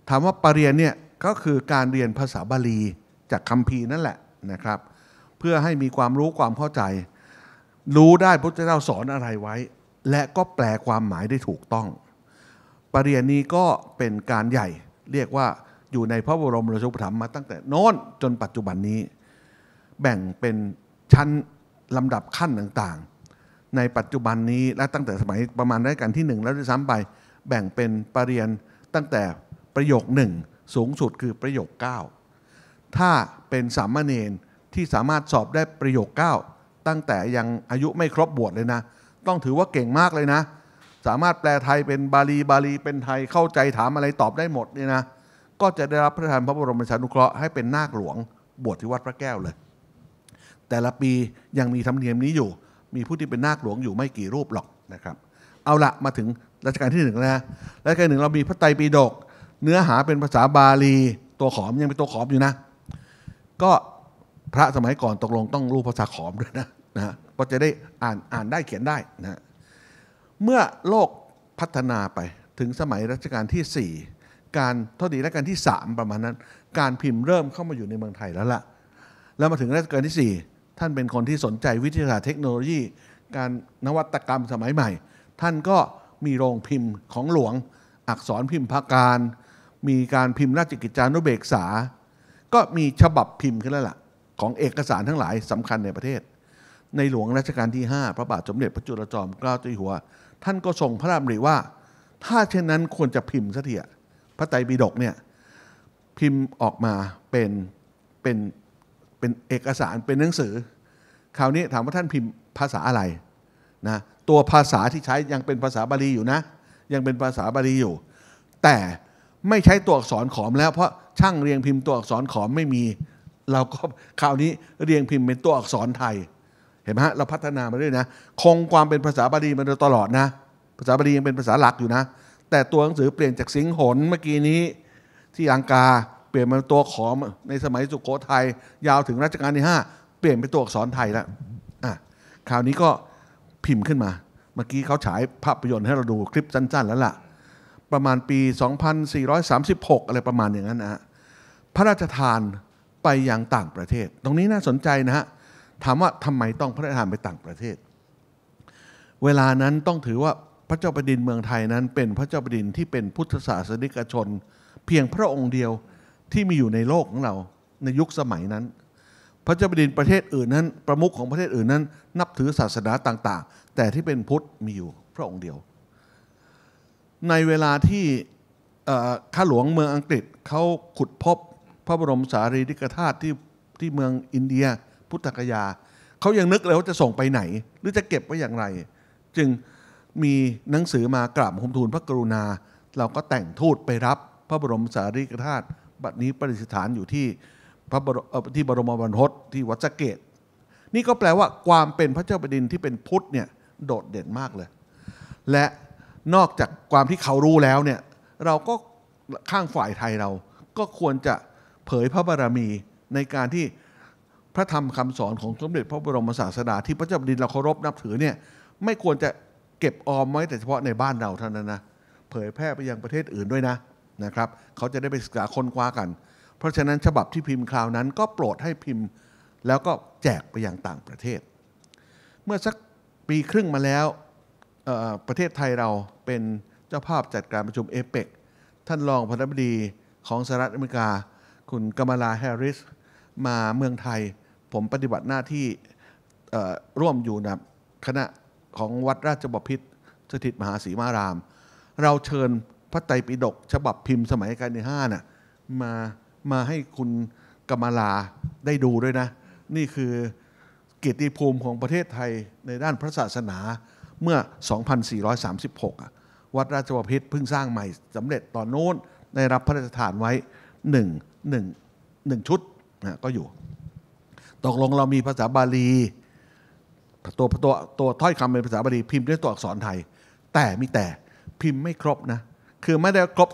ถามว่าปรริญญาเนี่ยก็คือการเรียนภาษาบาลีจากคัมภีร์นั่นแหละนะครับเพื่อให้มีความรู้ความเข้าใจ รู้ได้พระเจ้าสอนอะไรไว้ และก็แปลความหมายได้ถูกต้อง ปริยนี้ก็เป็นการใหญ่เรียกว่าอยู่ในพระบรมราชูปถัมภ์มาตั้งแต่น้นจนปัจจุบันนี้ แบ่งเป็นชั้น ลำดับขั้นต่าง ๆ ในปัจจุบันนี้และตั้งแต่สมัยประมาณรด้กันที่หนึ่งแล้วด้วยซ้ำไป แบ่งเป็นปรริยนตั้งแต่ประโยคหนึ่งสูงสุดคือประโยค 9 ถ้าเป็นสามเณรที่สามารถสอบได้ประโยค9ตั้งแต่ยังอายุไม่ครบบวชเลยนะ ต้องถือว่าเก่งมากเลยนะ สามารถแปลไทยเป็นบาลีบาลีเป็นไทยเข้าใจถามอะไรตอบได้หมดเนี่ยนะก็จะได้รับพระทานพระบรมชานุเคราะห์ให้เป็นนาคหลวง บวชที่วัดพระแก้วเลย แต่ละปียังมีธรรมเนียมนี้อยู่ มีผู้ที่เป็นนาคหลวงอยู่ไม่กี่รูปหรอกนะครับ เอาละมาถึงรัชกาลที่หนึ่งนะรัชกาลหนึ่งเรามีพระไตรปิฎกเนื้อหาเป็นภาษาบาลีตัวขอมยังเป็นตัวขอมอยู่นะ ก็พระสมัยก่อนตกลงต้องรู้ภาษาขอมด้วยนะนะก็จะได้อ่านอ่านได้เขียนได้นะเมื่อโลกพัฒนาไปถึงสมัยรัชกาลที่ 4 การทาดีรัชกาลที่ 3 ประมาณนั้นการพิมพ์เริ่มเข้ามาอยู่ในเมืองไทยแล้วล่ะแล้วมาถึงรัชกาลที่ 4 ท่านเป็นคนที่สนใจวิทยาศาสตร์เทคโนโลยี การนวัตกรรมสมัยใหม่ ท่านก็มีโรงพิมพ์ของหลวงอักษรพิมพ์พาการมีการพิมพ์ราชกิจจานุเบกษา ก็มีฉบับพิมพ์ขึ้นแล้วล่ะของเอกสารทั้งหลายสำคัญในประเทศ ในหลวงรัชกาลที่5พระบาทสมเด็จพระจุลจอมเกล้าเจ้าอยู่หัว ท่านก็ทรงพระราำรีว่า ถ้าเช่นนั้นควรจะพิมพ์เสถียพระไตรปิฎกเนี่ยพิมพ์ออกมาเป็นเป็นเป็นเอกสารเป็นหนังสือคราวนี้ถามว่าท่านพิมพ์ภาษาอะไรนะตัวภาษาที่ใช้ยังเป็นภาษาบาลีอยู่นะ ยังเป็นภาษาบาลีอยู่ แต่ไม่ใช้ตัวอักษรขอมแล้วเพราะช่างเรียงพิมพ์ตัวอักษรขอมไม่มีเราก็คราวนี้เรียงพิมพ์เป็นตัวอักษรไทย เห็นไหมฮะเราพัฒนามาด้วยนะ คงความเป็นภาษาบาลีมาโดยตลอดนะ ภาษาบาลียังเป็นภาษาหลักอยู่นะ แต่ตัวหนังสือเปลี่ยนจากสิงหนเมื่อกี้นี้ที่อังกาเปลี่ยนมาตัวขอมในสมัยสุโขทัยยาวถึงรัชกาลที่5เปลี่ยนเป็นตัวอักษรไทยแล้วอ่ะคราวนี้ก็พิมพ์ขึ้นมา เมื่อกี้เขาฉายภาพยนตร์ให้เราดูคลิปสั้นๆ แล้วล่ะประมาณปี 2436 อะไรประมาณอย่างนั้นนะพระราชทานไปยังต่างประเทศ ตรงนี้น่าสนใจนะฮะ ถามว่าทำไมต้องพระราชทานไปต่างประเทศ เวลานั้นต้องถือว่าพระเจ้าแผ่นดินเมืองไทยนั้น เป็นพระเจ้าแผ่นดินที่เป็นพุทธศาสนิกชน เพียงพระองค์เดียวที่มีอยู่ในโลกของเราในยุคสมัยนั้น พระเจ้าแผ่นดินประเทศอื่นนั้น ประมุขของประเทศอื่นนั้น นับถือศาสนาต่าง ๆ แต่ที่เป็นพุทธมีอยู่พระองค์เดียว ในเวลาที่ข้าหลวงเมืองอังกฤษเขาขุดพบพระบรมสารีริกธาตุที่ที่เมืองอินเดีย พุทธกยา เขายังนึกเลยว่าจะส่งไปไหน หรือจะเก็บไว้อย่างไร จึงมีหนังสือมากราบคมทูลพระกรุณา เราก็แต่งทูตไปรับพระบรมสารีริกธาตุบัดนี้ประดิษฐานอยู่ที่พระบรมที่บรมบรรพศที่วัดสเกต นี่ก็แปลว่าความเป็นพระเจ้าแผ่นดินที่เป็นพุทธเนี่ยโดดเด่นมากเลย และนอกจากความที่เขารู้แล้วเนี่ย เราก็ข้างฝ่ายไทยเราก็ควรจะเผยพระบารมีในการที่พระธรรมคำสอนของสมเด็จ พระบรมศาสดาที่พระเจ้าแผ่นดินเราเคารพนับถือเนี่ยไม่ควรจะเก็บออมไว้แต่เฉพาะในบ้านเราเท่านั้นนะเผยแพร่ไปยังประเทศอื่นด้วยนะนะครับเขาจะได้ไปศึกษาค้นคว้ากัน เพราะฉะนั้นฉบับที่พิมพ์คราวนั้นก็โปรดให้พิมพ์แล้วก็แจกไปยังต่างประเทศ เมื่อสักปีครึ่งมาแล้วประเทศไทยเราเป็นเจ้าภาพจัดการประชุมเอเปกท่านรองพันธบดีของสหรัฐอเมริกาคุณกมลาแฮร์ริส มาเมืองไทยผมปฏิบัติหน้าที่ร่วมอยู่นะคณะของวัดราชบพิตรสถิตมหาศรีมาราม เราเชิญพระไตรปิฎกฉบับพิมพ์สมัยการที่ห้าน่ะมามาให้คุณกมลาได้ดูด้วยนะ นี่คือเกียรติภูมิของประเทศไทยในด้านพระศาสนาเมื่อ 2436 วัดราชบพิตรเพิ่งสร้างใหม่สำเร็จตอนโน้นได้รับพระราชทานไว้หนึ่งหนึ่งหนึ่งชุดนะก็อยู่ ตกลงเรามีภาษาบาลีตัวตัวตัวถ้อยคำเป็นภาษาบาลีพิมพ์ด้วยตัวอักษรไทย แต่มีแต่พิมพ์ไม่ครบนะ คือไม่ได้ครบ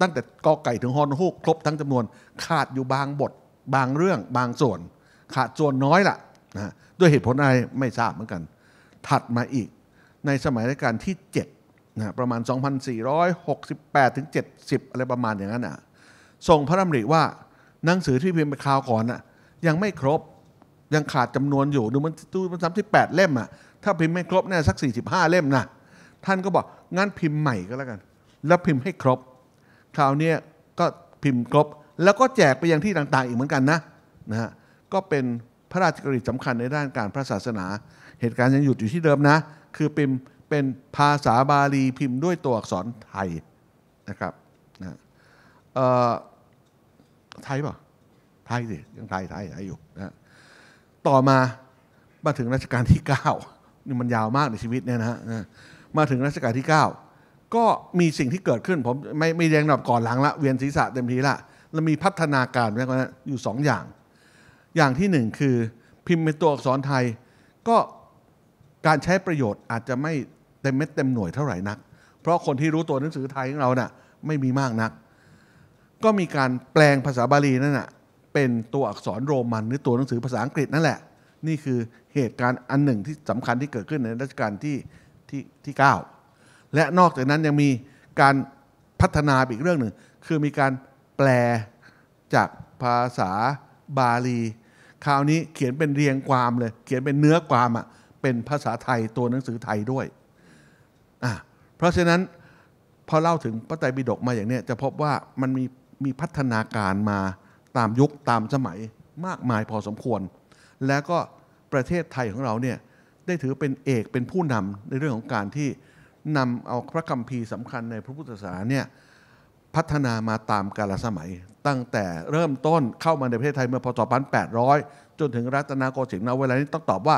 ตั้งแต่กอไก่ถึงฮอนฮูกครบทั้งจำนวน ขาดอยู่บางบทบางเรื่องบางส่วน ขาดส่วนน้อยละนะด้วยเหตุผลอะไรไม่ทราบเหมือนกัน ถัดมาอีก ในสมัยรัชกาลที่7นะประมาณ 2468ถึง70อะไรประมาณอย่างนั้นอ่ะส่งพระดำริว่าหนังสือที่พิมพ์ไปคราวก่อนน่ะยังไม่ครบยังขาดจำนวนอยู่ดูมันตู้มันซ้ำที่แปดเล่มอ่ะถ้าพิมพ์ไม่ครบเนี่ยสักสี่สิบห้าเล่มนะท่านก็บอกงั้นพิมพ์ใหม่ก็แล้วกัน แล้วพิมพ์ให้ครบ คราวนี้ก็พิมพ์ครบ แล้วก็แจกไปยังที่ต่างๆอีกเหมือนกันนะนะฮะก็เป็นพระราชกิจีสำคัญในด้านการพระศาสนา เหตุการณ์ยังหยุดอยู่ที่เดิมนะ คือพิมพ์เป็นภาษาบาลีพิมพ์ด้วยตัวอักษรไทยนะครับนะไทยเปล่าไทยสิยังไทยไทยไทยอยู่นะต่อมามาถึงรัชกาลที่9นี่มันยาวมากในชีวิตเนี่ยนะฮะมาถึงรัชกาลที่ 9 ก็มีสิ่งที่เกิดขึ้นผมไม่ไม่แยงหนับก่อนหลังละเวียนศีรษะเต็มทีละแล้วมีพัฒนาการแล้กอนะอยู่ 2 อย่าง อย่างที่ 1 คือพิมพ์เป็นตัวอักษรไทย ก็การใช้ประโยชน์อาจจะไม่เต็มเม็ดเต็มหน่วยเท่าไหร่นักเพราะคนที่รู้ตัวหนังสือไทยของเรานะ่ยไม่มีมากนักก็มีการแปลงภาษาบาลีนั่นแหะเป็นตัวอักษรโรมันหรือตัวหนังสือภาษาอังกฤษนั่นแหละ นี่คือเหตุการณ์อันหนึ่งที่สำคัญที่เกิดขึ้นในรัชกาลที่ที่ที่เและนอกจากนั้นยังมีการพัฒนาอีกเรื่องหนึ่ง คือมีการแปลจากภาษาบาลีคราวนี้เขียนเป็นเรียงความเลยเขียนเป็นเนื้อความอะ่ะเป็นภาษาไทยตัวหนังสือไทยด้วยอ่ะเพราะฉะนั้นพอเล่าถึงพระไตรปิฎกมาอย่างนี้จะพบว่ามันมีมีพัฒนาการมาตามยุคตามสมัยมากมายพอสมควร แล้วก็ประเทศไทยของเราเนี่ยได้ถือเป็นเอกเป็นผู้นำในเรื่องของการที่นำเอาพระคัมภีร์สำคัญในพระพุทธศาสนาเนี่ยพัฒนามาตามกาลสมัยตั้งแต่เริ่มต้นเข้ามาในประเทศไทย เมื่อพศ1800 จนถึงรัตนโกสินทร์นะเวลานี้ต้องตอบว่า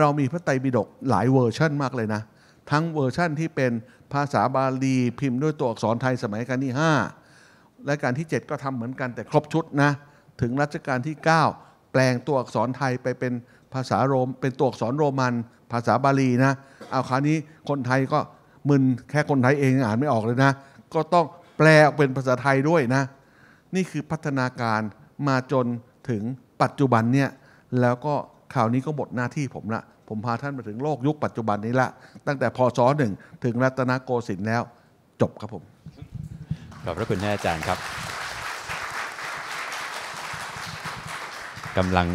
เรามีพระไตรปิฎกหลายเวอร์ชันมากเลยนะทั้งเวอร์ชั่นที่เป็นภาษาบาลีพิมพ์ด้วยตัวอักษรไทยสมัยกานที่5และการที่ 7 ก็ทำเหมือนกันแต่ครบชุดนะ ถึงรัชกาลที่ 9 แปลงตัวอักษรไทยไปเป็นภาษาโรมเป็นตัวอักษรโรมันภาษาบาลีนะ เอาคราวนี้คนไทยก็มึนแค่คนไทยเองอ่านไม่ออกเลยนะ ก็ต้องแปลออกเป็นภาษาไทยด้วยนะ นี่คือพัฒนาการมาจนถึงปัจจุบันเนี่ยแล้วก็ข่าวนี้ก็หมดหน้าที่ผมละผมพาท่านมาถึงโลกยุคปัจจุบันนี้ละตั้งแต่พศหนึ่งถึงรัตนโกสินทร์แล้วจบครับผมขอบพระคุณท่านอาจารย์ครับกำลัง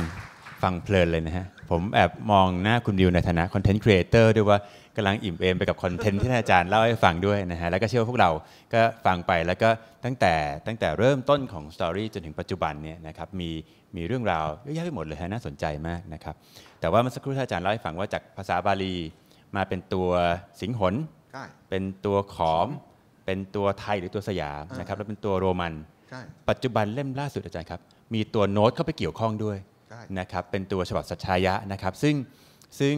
ฟังเพลินเลยนะฮะผมแอบมองหน้าคุณดิวในฐานะคอนเทนต์ครีเอเตอร์ด้วยว่ากำลังอิ่มเอมไปกับคอนเทนต์ที่อาจารย์เล่าให้ฟังด้วยนะฮะแล้วก็เชื่อว่าพวกเราก็ฟังไปแล้วก็ตั้งแต่ตั้งแต่เริ่มต้นของสตอรี่จนถึงปัจจุบันเนี่ยนะครับมีมีเรื่องราวเยอะแยะไปหมดเลยฮะน่าสนใจมากนะครับแต่ว่าเมื่อสักครู่ท่านอาจารย์เล่าให้ฟังว่าจากภาษาบาลีมาเป็นตัวสิงหนเป็นตัวขอมเป็นตัวไทยหรือตัวสยามนะครับแล้วเป็นตัวโรมันปัจจุบันเล่มล่าสุดอาจารย์ครับมีตัวโน้ตเข้าไปเกี่ยวข้องด้วยนะครับเป็นตัวฉบับสัจชายะนะครับ ซึ่งซึ่ง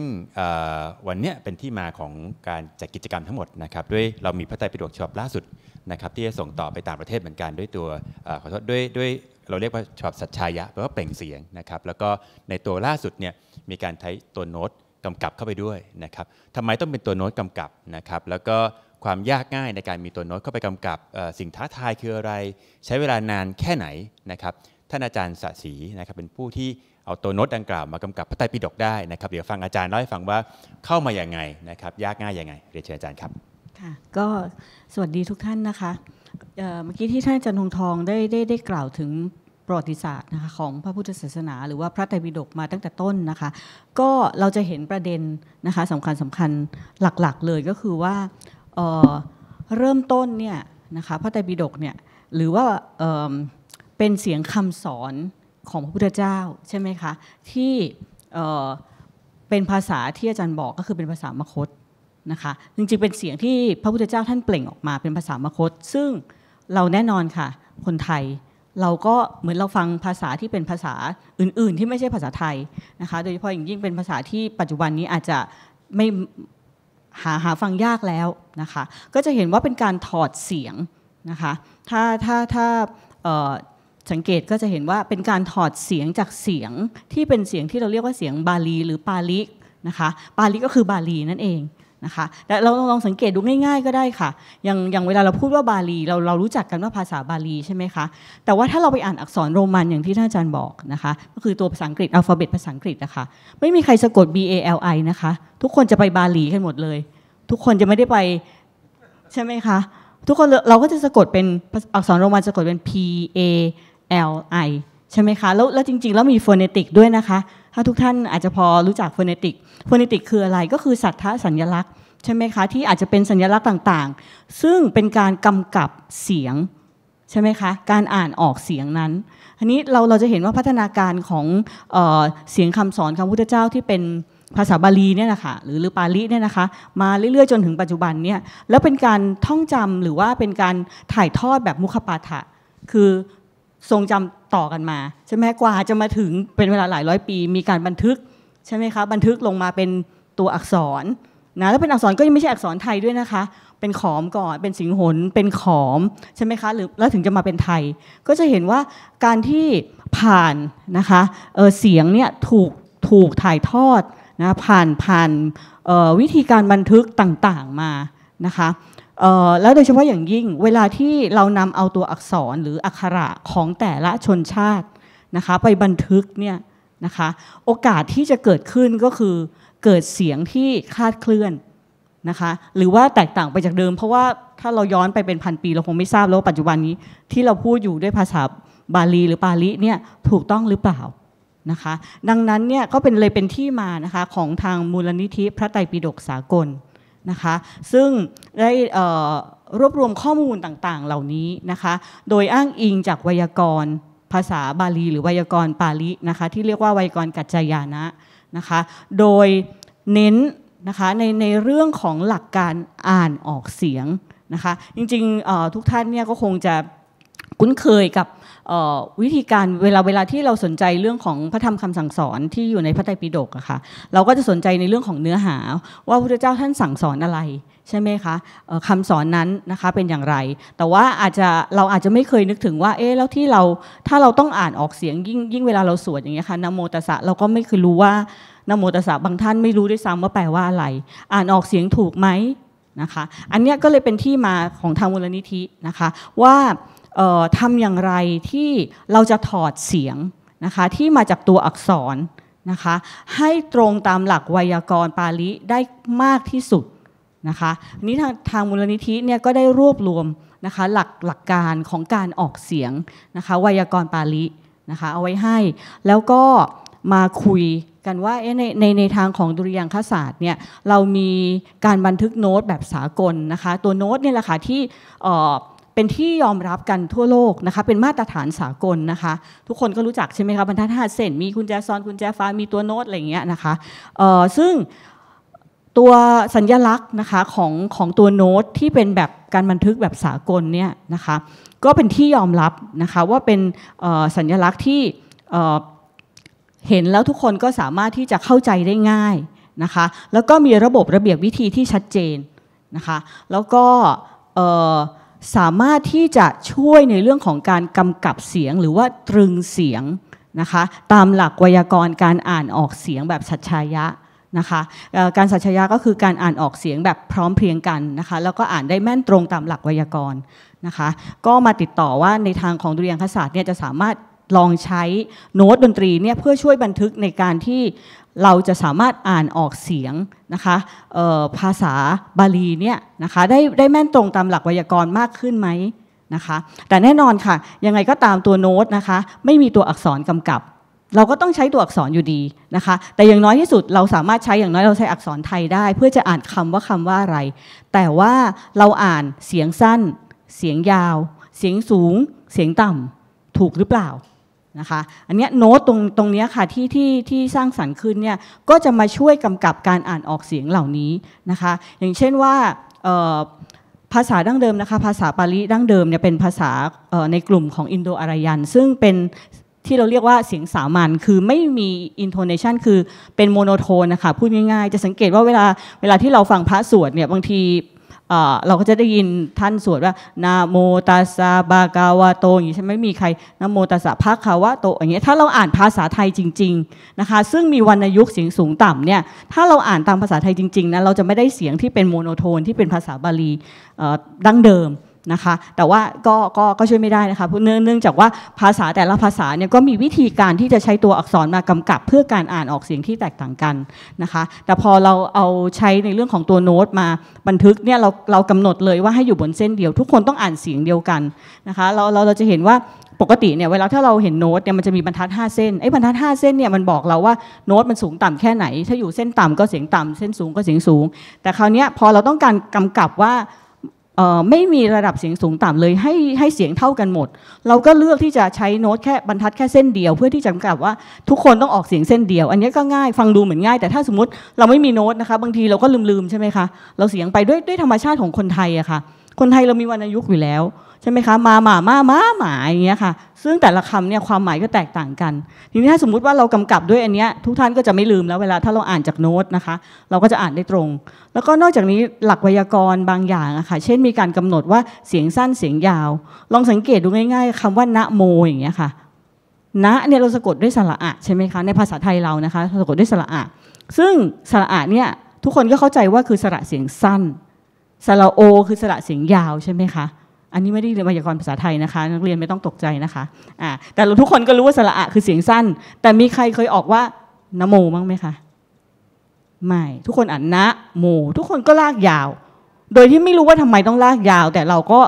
วันนี้เป็นที่มาของการจัดกิจกรรมทั้งหมดนะครับ ด้วยเรามีพระไตรปิฎกฉบับล่าสุดนะครับที่จะส่งต่อไปต่างประเทศเหมือนกันด้วยตัวขอโทษด้วยด้วยเราเรียกว่าฉบับสัจชายะแปลว่าเปล่งเสียงนะครับแล้วก็ในตัวล่าสุดเนี่ยมีการใช้ตัวโน้ตกำกับเข้าไปด้วยนะครับทำไมต้องเป็นตัวโน้ตกำกับนะครับแล้วก็ความยากง่ายในการมีตัวโน้ตเข้าไปกำกับสิ่งท้าทายคืออะไร ใช้เวลานานแค่ไหนนะครับ ท่านอาจารย์สศีนะครับเป็นผู้ที่เอาตัวโน้ตดังกล่าวมากำกับพระไตรปิฎกได้นะครับเดี๋ยวฟังอาจารย์เล่าให้ฟังว่าเข้ามาอย่างไงนะครับยากง่ายอย่างไงเรียนเชิญอาจารย์ครับค่ะก็สวัสดีทุกท่านนะคะเมื่อกี้ที่ท่านอาจารย์ทงทองได้ได้ได้กล่าวถึงประวัติศาสตร์นะคะของพระพุทธศาสนาหรือว่าพระไตรปิฎกมาตั้งแต่ต้นนะคะ ก็เราจะเห็นประเด็นนะคะสำคัญสำคัญหลักๆ เลยก็คือว่าเริ่มต้นเนี่ยนะคะพระไตรปิฎกเนี่ยหรือว่าเป็นเสียงคำสอนของพระพุทธเจ้าใช่ไหมคะที่เป็นภาษาที่อาจารย์บอกก็คือเป็นภาษามคตนะคะจริงๆเป็นเสียงที่พระพุทธเจ้าท่านเปล่งออกมาเป็นภาษามคต ซึ่งเราแน่นอนค่ะคนไทย เราก็เหมือนเราฟังภาษาที่เป็นภาษาอื่นๆ ที่ไม่ใช่ภาษาไทยนะคะโดยเฉพาะอย่างยิ่งเป็นภาษาที่ปัจจุบันนี้อาจจะไม่หาหาฟังยากแล้วนะคะก็จะเห็นว่าเป็นการถอดเสียงนะคะถ้าถ้าถ้าสังเกตก็จะเห็นว่าเป็นการถอดเสียงจากเสียงที่เป็นเสียงที่เราเรียกว่าเสียงบาลี หรือปาลินะคะปาลิก็คือบาลีนั่นเองนะคะเราลองสังเกตดูง่ายๆก็ได้ค่ะ อย่างอย่างเวลาเราพูดว่าบาลีเราเรารู้จักกันว่าภาษาบาลีใช่ไหมคะ แต่ว่าถ้าเราไปอ่านอักษรโรมันอย่างที่ท่านอาจารย์บอกนะคะ ก็คือตัวภาษาอังกฤษอัลฟาเบตภาษาอังกฤษนะคะไม่มีใครสะกด B A L I นะคะทุกคนจะไปบาลีกันหมดเลย ทุกคนจะไม่ได้ไปใช่ไหมคะทุกคนเราก็จะสะกดเป็นอักษรโรมันสะกดเป็น P A L I ใช่ไหมคะแล้วแล้วจริงๆแล้วมีฟอนเนติกด้วยนะคะาทุกท่านอาจจะพอรู้จักฟอนติกฟอนติกคืออะไรก็คือสัทธะสัญลักษณ์ ใช่ไหมคะที่อาจจะเป็นสัญลักษณ์ต่าง ๆ ซึ่งเป็นการกำกับเสียงใช่ไหมคะการอ่านออกเสียงนั้นอันนี้เราเราจะเห็นว่าพัฒนาการของเออเสียงคำสอนคำพุทธเจ้าที่เป็นภาษาบาลีเนี่ยนะคะหรือหรือปาลีเนี่ยนะคะมาเรื่อยๆจนถึงปัจจุบันเนี่ยแล้วเป็นการท่องจำหรือว่าเป็นการถ่ายทอดแบบมุขปาฐะคือทรงจำต่อกันมา ใช่ไหมกว่าจะมาถึงเป็นเวลาหลายร้อยปีมีการบันทึกใช่ไหมคะบันทึกลงมาเป็นตัวอักษรนะแล้วเป็นอักษรก็ยังไม่ใช่อักษรไทยด้วยนะคะ เป็นขอมก่อนเป็นสิงหนเป็นขอมใช่ไหมคะหรือแล้วถึงจะมาเป็นไทย ก็จะเห็นว่าการที่ผ่านนะคะเเสียงเนี่ยถูกถูกถ่ายทอดนะผ่านผ่านวิธีการบันทึกต่างๆมานะคะแล้วโดยเฉพาะอย่างยิ่งเวลาที่เรานำเอาตัวอักษรหรืออักขระของแต่ละชนชาตินะคะไปบันทึกเนี่ยนะคะโอกาสที่จะเกิดขึ้นก็คือเกิดเสียงที่คาดเคลื่อนนะคะหรือว่าแตกต่างไปจากเดิม เพราะว่าถ้าเราย้อนไปเป็นพันปี เราคงไม่ทราบแล้วปัจจุบันนี้ที่เราพูดอยู่ด้วยภาษาบาลีหรือปาลีเนี่ยถูกต้องหรือเปล่านะคะดังนั้นเนี่ยก็เป็นเลยเป็นที่มานะคะของทางมูลนิธิพระไตรปิฎกสากลนะคะซึ่งได้รวบรวมข้อมูลต่างๆเหล่านี้นะคะโดยอ้างอิงจากไวยากรณ์ภาษาบาลี หรือไวยากรณ์ปาลินะคะที่เรียกว่าไวยากรณ์กัจจายานะนะคะโดยเน้นนะคะในในเรื่องของหลักการอ่านออกเสียงนะคะจริงๆทุกท่านเนี่ยก็คงจะคุ้นเคยกับวิธีการเวลาเวลาที่เราสนใจเรื่องของพระธรรมคำสั่งสอนที่อยู่ในพระไตรปิฎกอะค่ะเราก็จะสนใจในเรื่องของเนื้อหาว่าพระุเจ้าท่านสั่งสอนอะไร ใช่ไหมคะคำสอนนั้นนะคะเป็นอย่างไร แต่ว่าอาจจะเราอาจจะไม่เคยนึกถึงว่าเอ๊ะแล้วที่เราถ้าเราต้องอ่านออกเสียงยิ่งยิ่งเวลาเราสวดอย่างเงี้ยค่ะนโมตสะเราก็ไม่เคยรู้ว่านโมตสะบางท่านไม่รู้ด้วยซ้ำว่าแปลว่าอะไร อ่านออกเสียงถูกไหมนะคะ อันนี้ก็เลยเป็นที่มาของทางมูลนิธินะคะว่าทำอย่างไรที่เราจะถอดเสียงนะคะที่มาจากตัวอักษรนะคะให้ตรงตามหลักไวยากรณ์ปาลิได้มากที่สุดนะคะนี้ทางทางมูลนิธิเนี่ยก็ได้รวบรวมนะคะหลักหลักการของการออกเสียงนะคะไวยากรณ์ปาลินะคะเอาไว้ให้แล้วก็มาคุยกันว่าในในในทางของดุริยางคศาสตร์เนี่ยเรามีการบันทึกโน้ตแบบสากลนะคะ ตัวโน้ตเนี่ยแหละค่ะที่เป็นที่ยอมรับกันทั่วโลกนะคะ เป็นมาตรฐานสากลนะคะ ทุกคนก็รู้จักใช่ไหมคะบรรทัดห้าเซน มีคุญแจซอนคุญแจฟ้ามีตัวโน้ตอะไรเงี้ยนะคะซึ่งตัวสัญญลักษณ์นะคะของของตัวโน้ตที่เป็นแบบการบันทึกแบบสากลเนี่ยนะคะ ก็เป็นที่ยอมรับนะคะว่าเป็นสัญลักษณ์ที่เห็นแล้วทุกคนก็สามารถที่จะเข้าใจได้ง่ายนะคะ แล้วก็มีระบบระเบียบวิธีที่ชัดเจนนะคะ แล้วก็สามารถที่จะช่วยในเรื่องของการกำกับเสียงหรือว่าตรึงเสียงนะคะตามหลักไวยากรณ์ การอ่านออกเสียงแบบสัจชายะนะคะการสัจชายะก็คือการอ่านออกเสียงแบบพร้อมเพรียงกันนะคะ แล้วก็อ่านได้แม่นตรงตามหลักไวยากรณ์นะคะ ก็มาติดต่อว่าในทางของดุเรียางคศาสตร์เนี่ยจะสามารถลองใช้โน้ตดนตรีเนี่ยเพื่อช่วยบันทึกในการที่เราจะสามารถอ่านออกเสียงนะคะภาษาบาลีเนี่ยนะคะได้ได้แม่นตรงตามหลักไวยากรณ์มากขึ้นไหมนะคะแต่แน่นอนค่ะยังไงก็ตามตัวโน้ตนะคะไม่มีตัวอักษรกำกับ เราก็ต้องใช้ตัวอักษรอยู่ดีนะคะแต่อย่างน้อยที่สุดเราสามารถใช้อย่างน้อยเราใช้อักษรไทยได้ เพื่อจะอ่านคำว่าคำว่าอะไร แต่ว่าเราอ่านเสียงสั้น เสียงยาว เสียงสูง เสียงต่ำถูกหรือเปล่านะคะอันนี้โน้ตตรงตรงนี้ค่ะที่ที่ที่สร้างสรรค์ขึ้นเนี่ยก็จะมาช่วยกำกับการอ่านออกเสียงเหล่านี้นะคะ อย่างเช่นว่าภาษาดั้งเดิมนะคะภาษาปาลีดั้งเดิมเนี่ยเป็นภาษาในกลุ่มของอินโดอารยัน ซึ่งเป็นที่เราเรียกว่าเสียงสามัญคือไม่มีอินโทเนชันคือเป็นโมโนโทนนะคะพูดง่ายๆจะสังเกตว่าเวลาเวลาที่เราฟังพระสวดเนี่ยบางทีเราก็จะได้ยินท่านสวดว่านาโมตัสสะบากาวะโต อย่างนี้ใช่ไหมมีใครนาโมตัสสะภะคาวะโตอย่างเงี้ยถ้าเราอ่านภาษาไทยจริงๆ นะคะ ซึ่งมีวรรณยุกต์เสียงสูงต่ำเนี่ย ถ้าเราอ่านตามภาษาไทยจริงๆ นะ เราจะไม่ได้เสียงที่เป็นโมโนโทนที่เป็นภาษาบาลีดั้งเดิมนะคะแต่ว่าก็ก็ก็ช่วยไม่ได้นะคะเนื่องเนื่องจากว่าภาษาแต่ละภาษาเนี่ยก็มีวิธีการที่จะใช้ตัวอักษรมากำกับเพื่อการอ่านออกเสียงที่แตกต่างกันนะคะ แต่พอเราเอาใช้ในเรื่องของตัวโน้ตมาบันทึกเนี่ยเราเรากำหนดเลยว่าให้อยู่บนเส้นเดียวทุกคนต้องอ่านเสียงเดียวกันนะคะ เราเราเราจะเห็นว่าปกติเนี่ยเวลาถ้าเราเห็นโน้ตเนี่ยมันจะมีบรรทัด 5 เส้นไอ้บรรทัด5เส้นเนี่ยมันบอกเราว่าโน้ตมันสูงต่ำแค่ไหนถ้าอยู่เส้นต่ำก็เสียงต่ำเส้นสูงก็เสียงสูง แต่คราวนี้พอเราต้องการกำกับว่าไม่มีระดับเสียงสูงต่ำเลยให้ให้เสียงเท่ากันหมด เราก็เลือกที่จะใช้โน้ตแค่บรรทัดแค่เส้นเดียว เพื่อที่จะกำกับว่าทุกคนต้องออกเสียงเส้นเดียว อันนี้ก็ง่ายฟังดูเหมือนง่าย แต่ถ้าสมมติเราไม่มีโน้ตนะคะ บางทีเราก็ลืมๆใช่ไหมคะเราเสียงไปด้วยด้วยธรรมชาติของคนไทยอะคะ่ะ คนไทยเรามีวรรณยุกต์อยู่แล้วใช่ไหมคะมาหมามามาหมาอย่างเงี้ยค่ะซึ่งแต่ละคำเนี่ยความหมายก็แตกต่างกันทีนี้ถ้าสมมุติว่าเรากำกับด้วยอันเนี้ยทุกท่านก็จะไม่ลืมแล้วเวลาถ้าเราอ่านจากโน้ตนะคะ เราก็จะอ่านได้ตรง แล้วก็นอกจากนี้หลักไวยากรณ์บางอย่างอะคะ่ะเช่นมีการกำหนดว่าเสียงสั้นเสียงยาว ลองสังเกตดูง่าย ๆ คำว่าณโมอย่างเงี้ยค่ะณเนี่ยเราสะกดด้วยสระอะใช่ไหมคะในภาษาไทยเรานะคะสะกดด้วยสระอะซึ่งสระอะเนี่ยทุกคนก็เข้าใจว่าคือสระเสียงสั้น สระโอคือสระเสียงยาวใช่ไหมคะอันนี้ไม่ได้เรียนไวยากรณ์ภาษาไทยนะคะนักเรียนไม่ต้องตกใจนะคะอ่าแต่เราทุกคนก็รู้ว่าสระอะคือเสียงสั้น แต่มีใครเคยออกว่านโมบ้างไหมคะไม่ทุกคนอ่านนะโมทุกคนก็ลากยาว โดยที่ไม่รู้ว่าทำไมต้องลากยาว แต่เราก็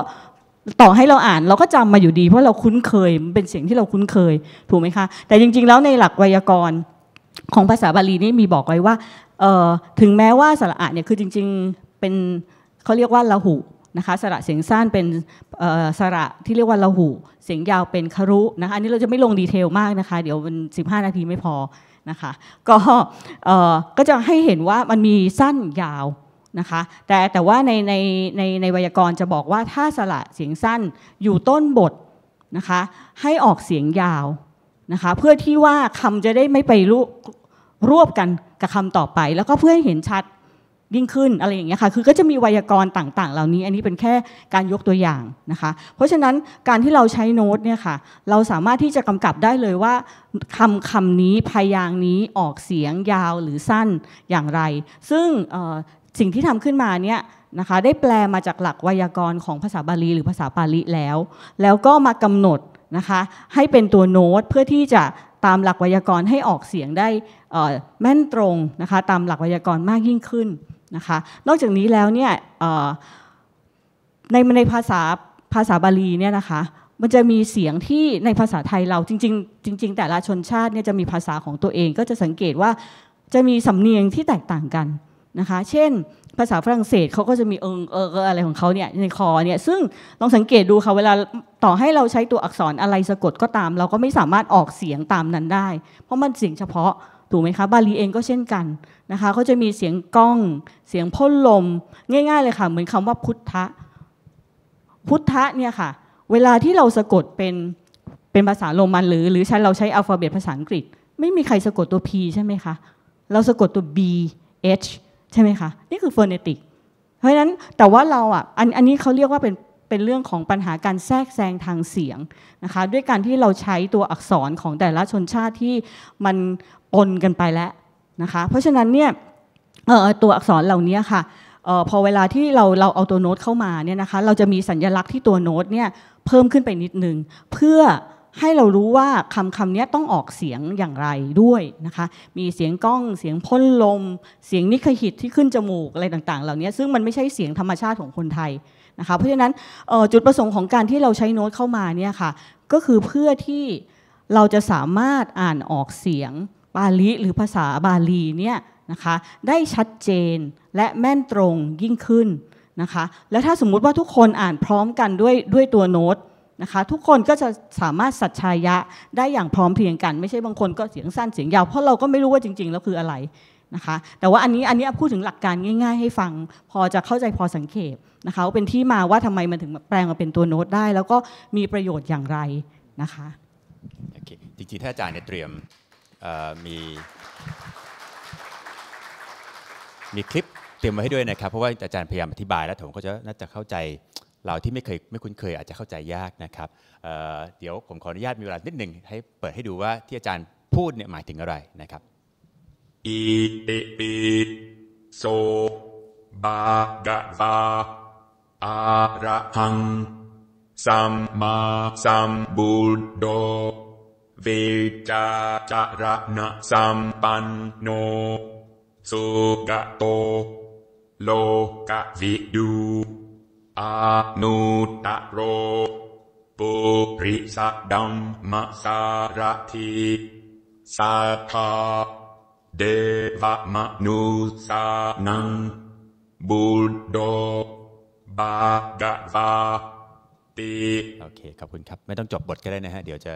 ต่อให้เราอ่านเราก็จำมาอยู่ดีเพราะเราคุ้นเคยมันเป็นเสียงที่เราคุ้นเคยถูกไหมคะ แต่จริงๆ แล้วในหลักไวยากรณ์ของภาษาบาลีนี่มีบอกไว้ว่าถึงแม้ว่าสระอะเนี่ยคือจริงๆเป็นเขาเรียกว่าละหุนะคะสระเสียงสั้นเป็นสระที่เรียกว่าละหูเสียงยาวเป็นครุนะคะอันนี้เราจะไม่ลงดีเทลมากนะคะ เดี๋ยวมัน15 นาทีไม่พอนะคะก็ก็จะให้เห็นว่ามันมีสั้นยาวนะคะแต่แต่ว่าในในในในไวยากรณ์จะบอกว่าถ้าสระเสียงสั้นอยู่ต้นบทนะคะให้ออกเสียงยาวนะคะเพื่อที่ว่าคำจะได้ไม่ไปรรวบกันกับคำต่อไปแล้วก็เพื่อให้เห็นชัดยิ่งขึ้นอะไรอย่างเงี้ยค่ะ คือก็จะมีไวยากรณ์ต่างๆ เหล่านี้ อันนี้เป็นแค่การยกตัวอย่างนะคะ เพราะฉะนั้นการที่เราใช้โน้ตเนี่ยค่ะเราสามารถที่จะกำกับได้เลยว่าคำคำนี้พยางนี้ออกเสียงยาวหรือสั้นอย่างไร ซึ่งสิ่งที่ทำขึ้นมาเนี่ยนะคะได้แปลมาจากหลักไวยากรณ์ของภาษาบาลี หรือภาษาปาลีแล้ว แล้วก็มากำหนดนะคะให้เป็นตัวโน้ตเพื่อที่จะตามหลักไวยากรณ์ให้ออกเสียงได้แม่นตรงนะคะตามหลักไวยากรณ์มากยิ่งขึ้นนะคะนอกจากนี้แล้วเนี่ยในในภาษาภาษาบาลีเนี่ยนะคะมันจะมีเสียงที่ในภาษาไทยเราจริงๆจริงๆแต่ละชนชาติเนี่ยจะมีภาษาของตัวเองก็จะสังเกตว่าจะมีสำเนียงที่แตกต่างกันนะคะเช่นภาษาฝรั่งเศสเขาก็จะมีเอิงเอออะไรของเขาเนี่ยในคอเนี่ยซึ่งลองสังเกตดูค่ะเวลาต่อให้เราใช้ตัวอักษรอะไรสะกดก็ตาม เราก็ไม่สามารถออกเสียงตามนั้นได้ เพราะมันเสียงเฉพาะถูกไหมคะบาลีเอง ก็เช่นกันนะคะก็จะมีเสียงก้อง เสียงพ่นลมง่ายๆเลยค่ะเหมือนคำว่าพุทธะพุทธะเนี่ยค่ะเวลาที่เราสะกดเป็นเป็นภาษาโรมันหรือ หรือใช้เราใช้อัลฟาเบตภาษาอังกฤษไม่มีใครสะกดตัว P ใช่ไหมคะเราสะกดตัว B H ใช่ไหมคะนี่คือฟอนเนติกเพราะฉะนั้นแต่ว่าเราอ่ะอันอันนี้เขาเรียกว่าเป็นเป็นเรื่องของปัญหาการแทรกแซงทางเสียงนะคะด้วยการที่เราใช้ตัวอักษรของแต่ละชนชาติที่มันปนกันไปแล้วนะคะเพราะฉะนั้นเนี่ยตัวอักษรเหล่านี้ค่ะอพอเวลาที่เราเราเอาตัวโน้ตเข้ามาเนี่ยนะคะเราจะมีสัญญลักษณ์ที่ตัวโน้ตเนี่ยเพิ่มขึ้นไปนิดนึง เพื่อให้เรารู้ว่าคำคำนี้ต้องออกเสียงอย่างไรด้วยนะคะมีเสียงก้องเสียงพ่นลม เสียงนิคหิตที่ขึ้นจมูกอะไรต่างๆ เหล่านี้ซึ่งมันไม่ใช่เสียงธรรมชาติของคนไทยนะคะเพราะฉะนั้นจุดประสงค์ของการที่เราใช้โน้ตเข้ามาเนี่ยค่ะก็คือเพื่อที่เราจะสามารถอ่านออกเสียงบาลีหรือภาษาบาลีเนี่ยนะคะได้ชัดเจนและแม่นตรงยิ่งขึ้นนะคะและถ้าสมมุติว่าทุกคนอ่านพร้อมกันด้วยด้วยตัวโน้ตนะคะทุกคนก็จะสามารถสัจชายะได้อย่างพร้อมเพรียงกันไม่ใช่บางคนก็เสียงสั้นเสียงยาว เพราะเราก็ไม่รู้ว่าจริงๆแล้วคืออะไรนะคะแต่ว่าอันนี้อันนี้พูดถึงหลักการง่ายๆ ให้ฟังพอจะเข้าใจพอสังเกตนะคะเป็นที่มาว่าทำไมมันถึงแปลงมาเป็นตัวโน้ตได้ แล้วก็มีประโยชน์อย่างไรนะคะโอเคจริงๆถ้าอาจารย์เเตรียมมีมีคลิปเตรียมไว้ให้ด้วยนะครับเพราะว่าอาจารย์พยายามอธิบายแล้วผมก็จะน่าจะเข้าใจเราที่ไม่เคยไม่คุ้นเคยอาจจะเข้าใจยากนะครับเเดี๋ยวผมขออนุญาตมีเวลานิดหนึ่งให้เปิดให้ดูว่าที่อาจารย์พูดเนี่ยหมายถึงอะไรนะครับอิเิปิโสบากะวาอาระหัง สัมมาสัมบุตโดเวจาจารณะสัมปันโนสุกโต โลกวิดูอานุตโรปุริสัดัมมสารทีสาธาเดวมนุสานังบุลโดบากาวาตีโอเคขอบคุณครับไม่ต้องจบบทก็ได้นะฮะเดี๋ยวจะ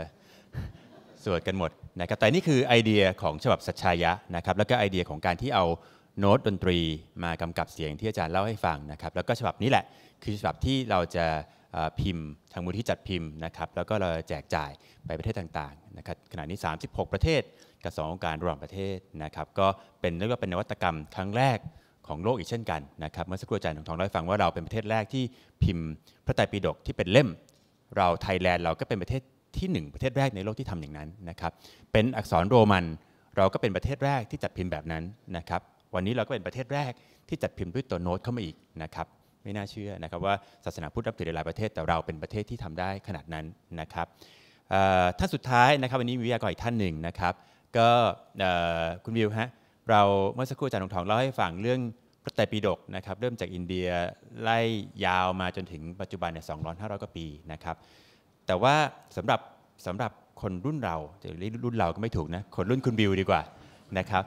สวดกันหมดนะครับแต่นี่คือไอเดียของฉบับสัจชายะนะครับแล้วก็ไอเดียของการที่เอาโน้ตดนตรีมากำกับเสียงที่อาจารย์เล่าให้ฟังนะครับแล้วก็ฉบับนี้แหละคือฉบับที่เราจะพิมพ์ทางมูลที่จัดพิมพ์นะครับแล้วก็เราแจกจ่ายไปประเทศต่างๆนะครับขณะนี้36 ประเทศกับสององค์การระหว่างประเทศนะครับ ก็เป็นเรียกว่าเป็นนวัตกรรมครั้งแรกของโลกอีกเช่นกันนะครับเมื่อสักครู่อาจารย์ทองทองเล่าให้ฟังว่าเราเป็นประเทศแรกที่พิมพ์พระไตรปิฎกที่เป็นเล่ม เราไทยแลนด์เราก็เป็นประเทศที่1 ประเทศแรกในโลกที่ทำอย่างนั้นนะครับ เป็นอักษรโรมัน เราก็เป็นประเทศแรกที่จัดพิมพ์แบบนั้นนะครับวันนี้เราก็เป็นประเทศแรกที่จัดพิมพ์ด้วยตัวโน้ตเข้ามาอีกนะครับ ไม่น่าเชื่อนะครับ ว่าศาสนาพุทธรับถือในหลายประเทศแต่เราเป็นประเทศที่ทำได้ขนาดนั้นนะครับท่านสุดท้ายนะครับวันนี้มีวิทยากรอีกท่านหนึ่งนะครับก็คุณวิวฮะเราเมื่อสักครู่อาจารย์ทองทองเล่าให้ฟังเรื่องพระไตรปิฎกนะครับเริ่มจากอินเดียไล่ยาวมาจนถึงปัจจุบันเนี่ยสองร้อยห้าร้อยกว่าปีนะครับแต่ว่าสำหรับสำหรับคนรุ่นเราจะเรียกรุ่นเราก็ไม่ถูกนะคนรุ่นคุณวิวดีกว่านะครับ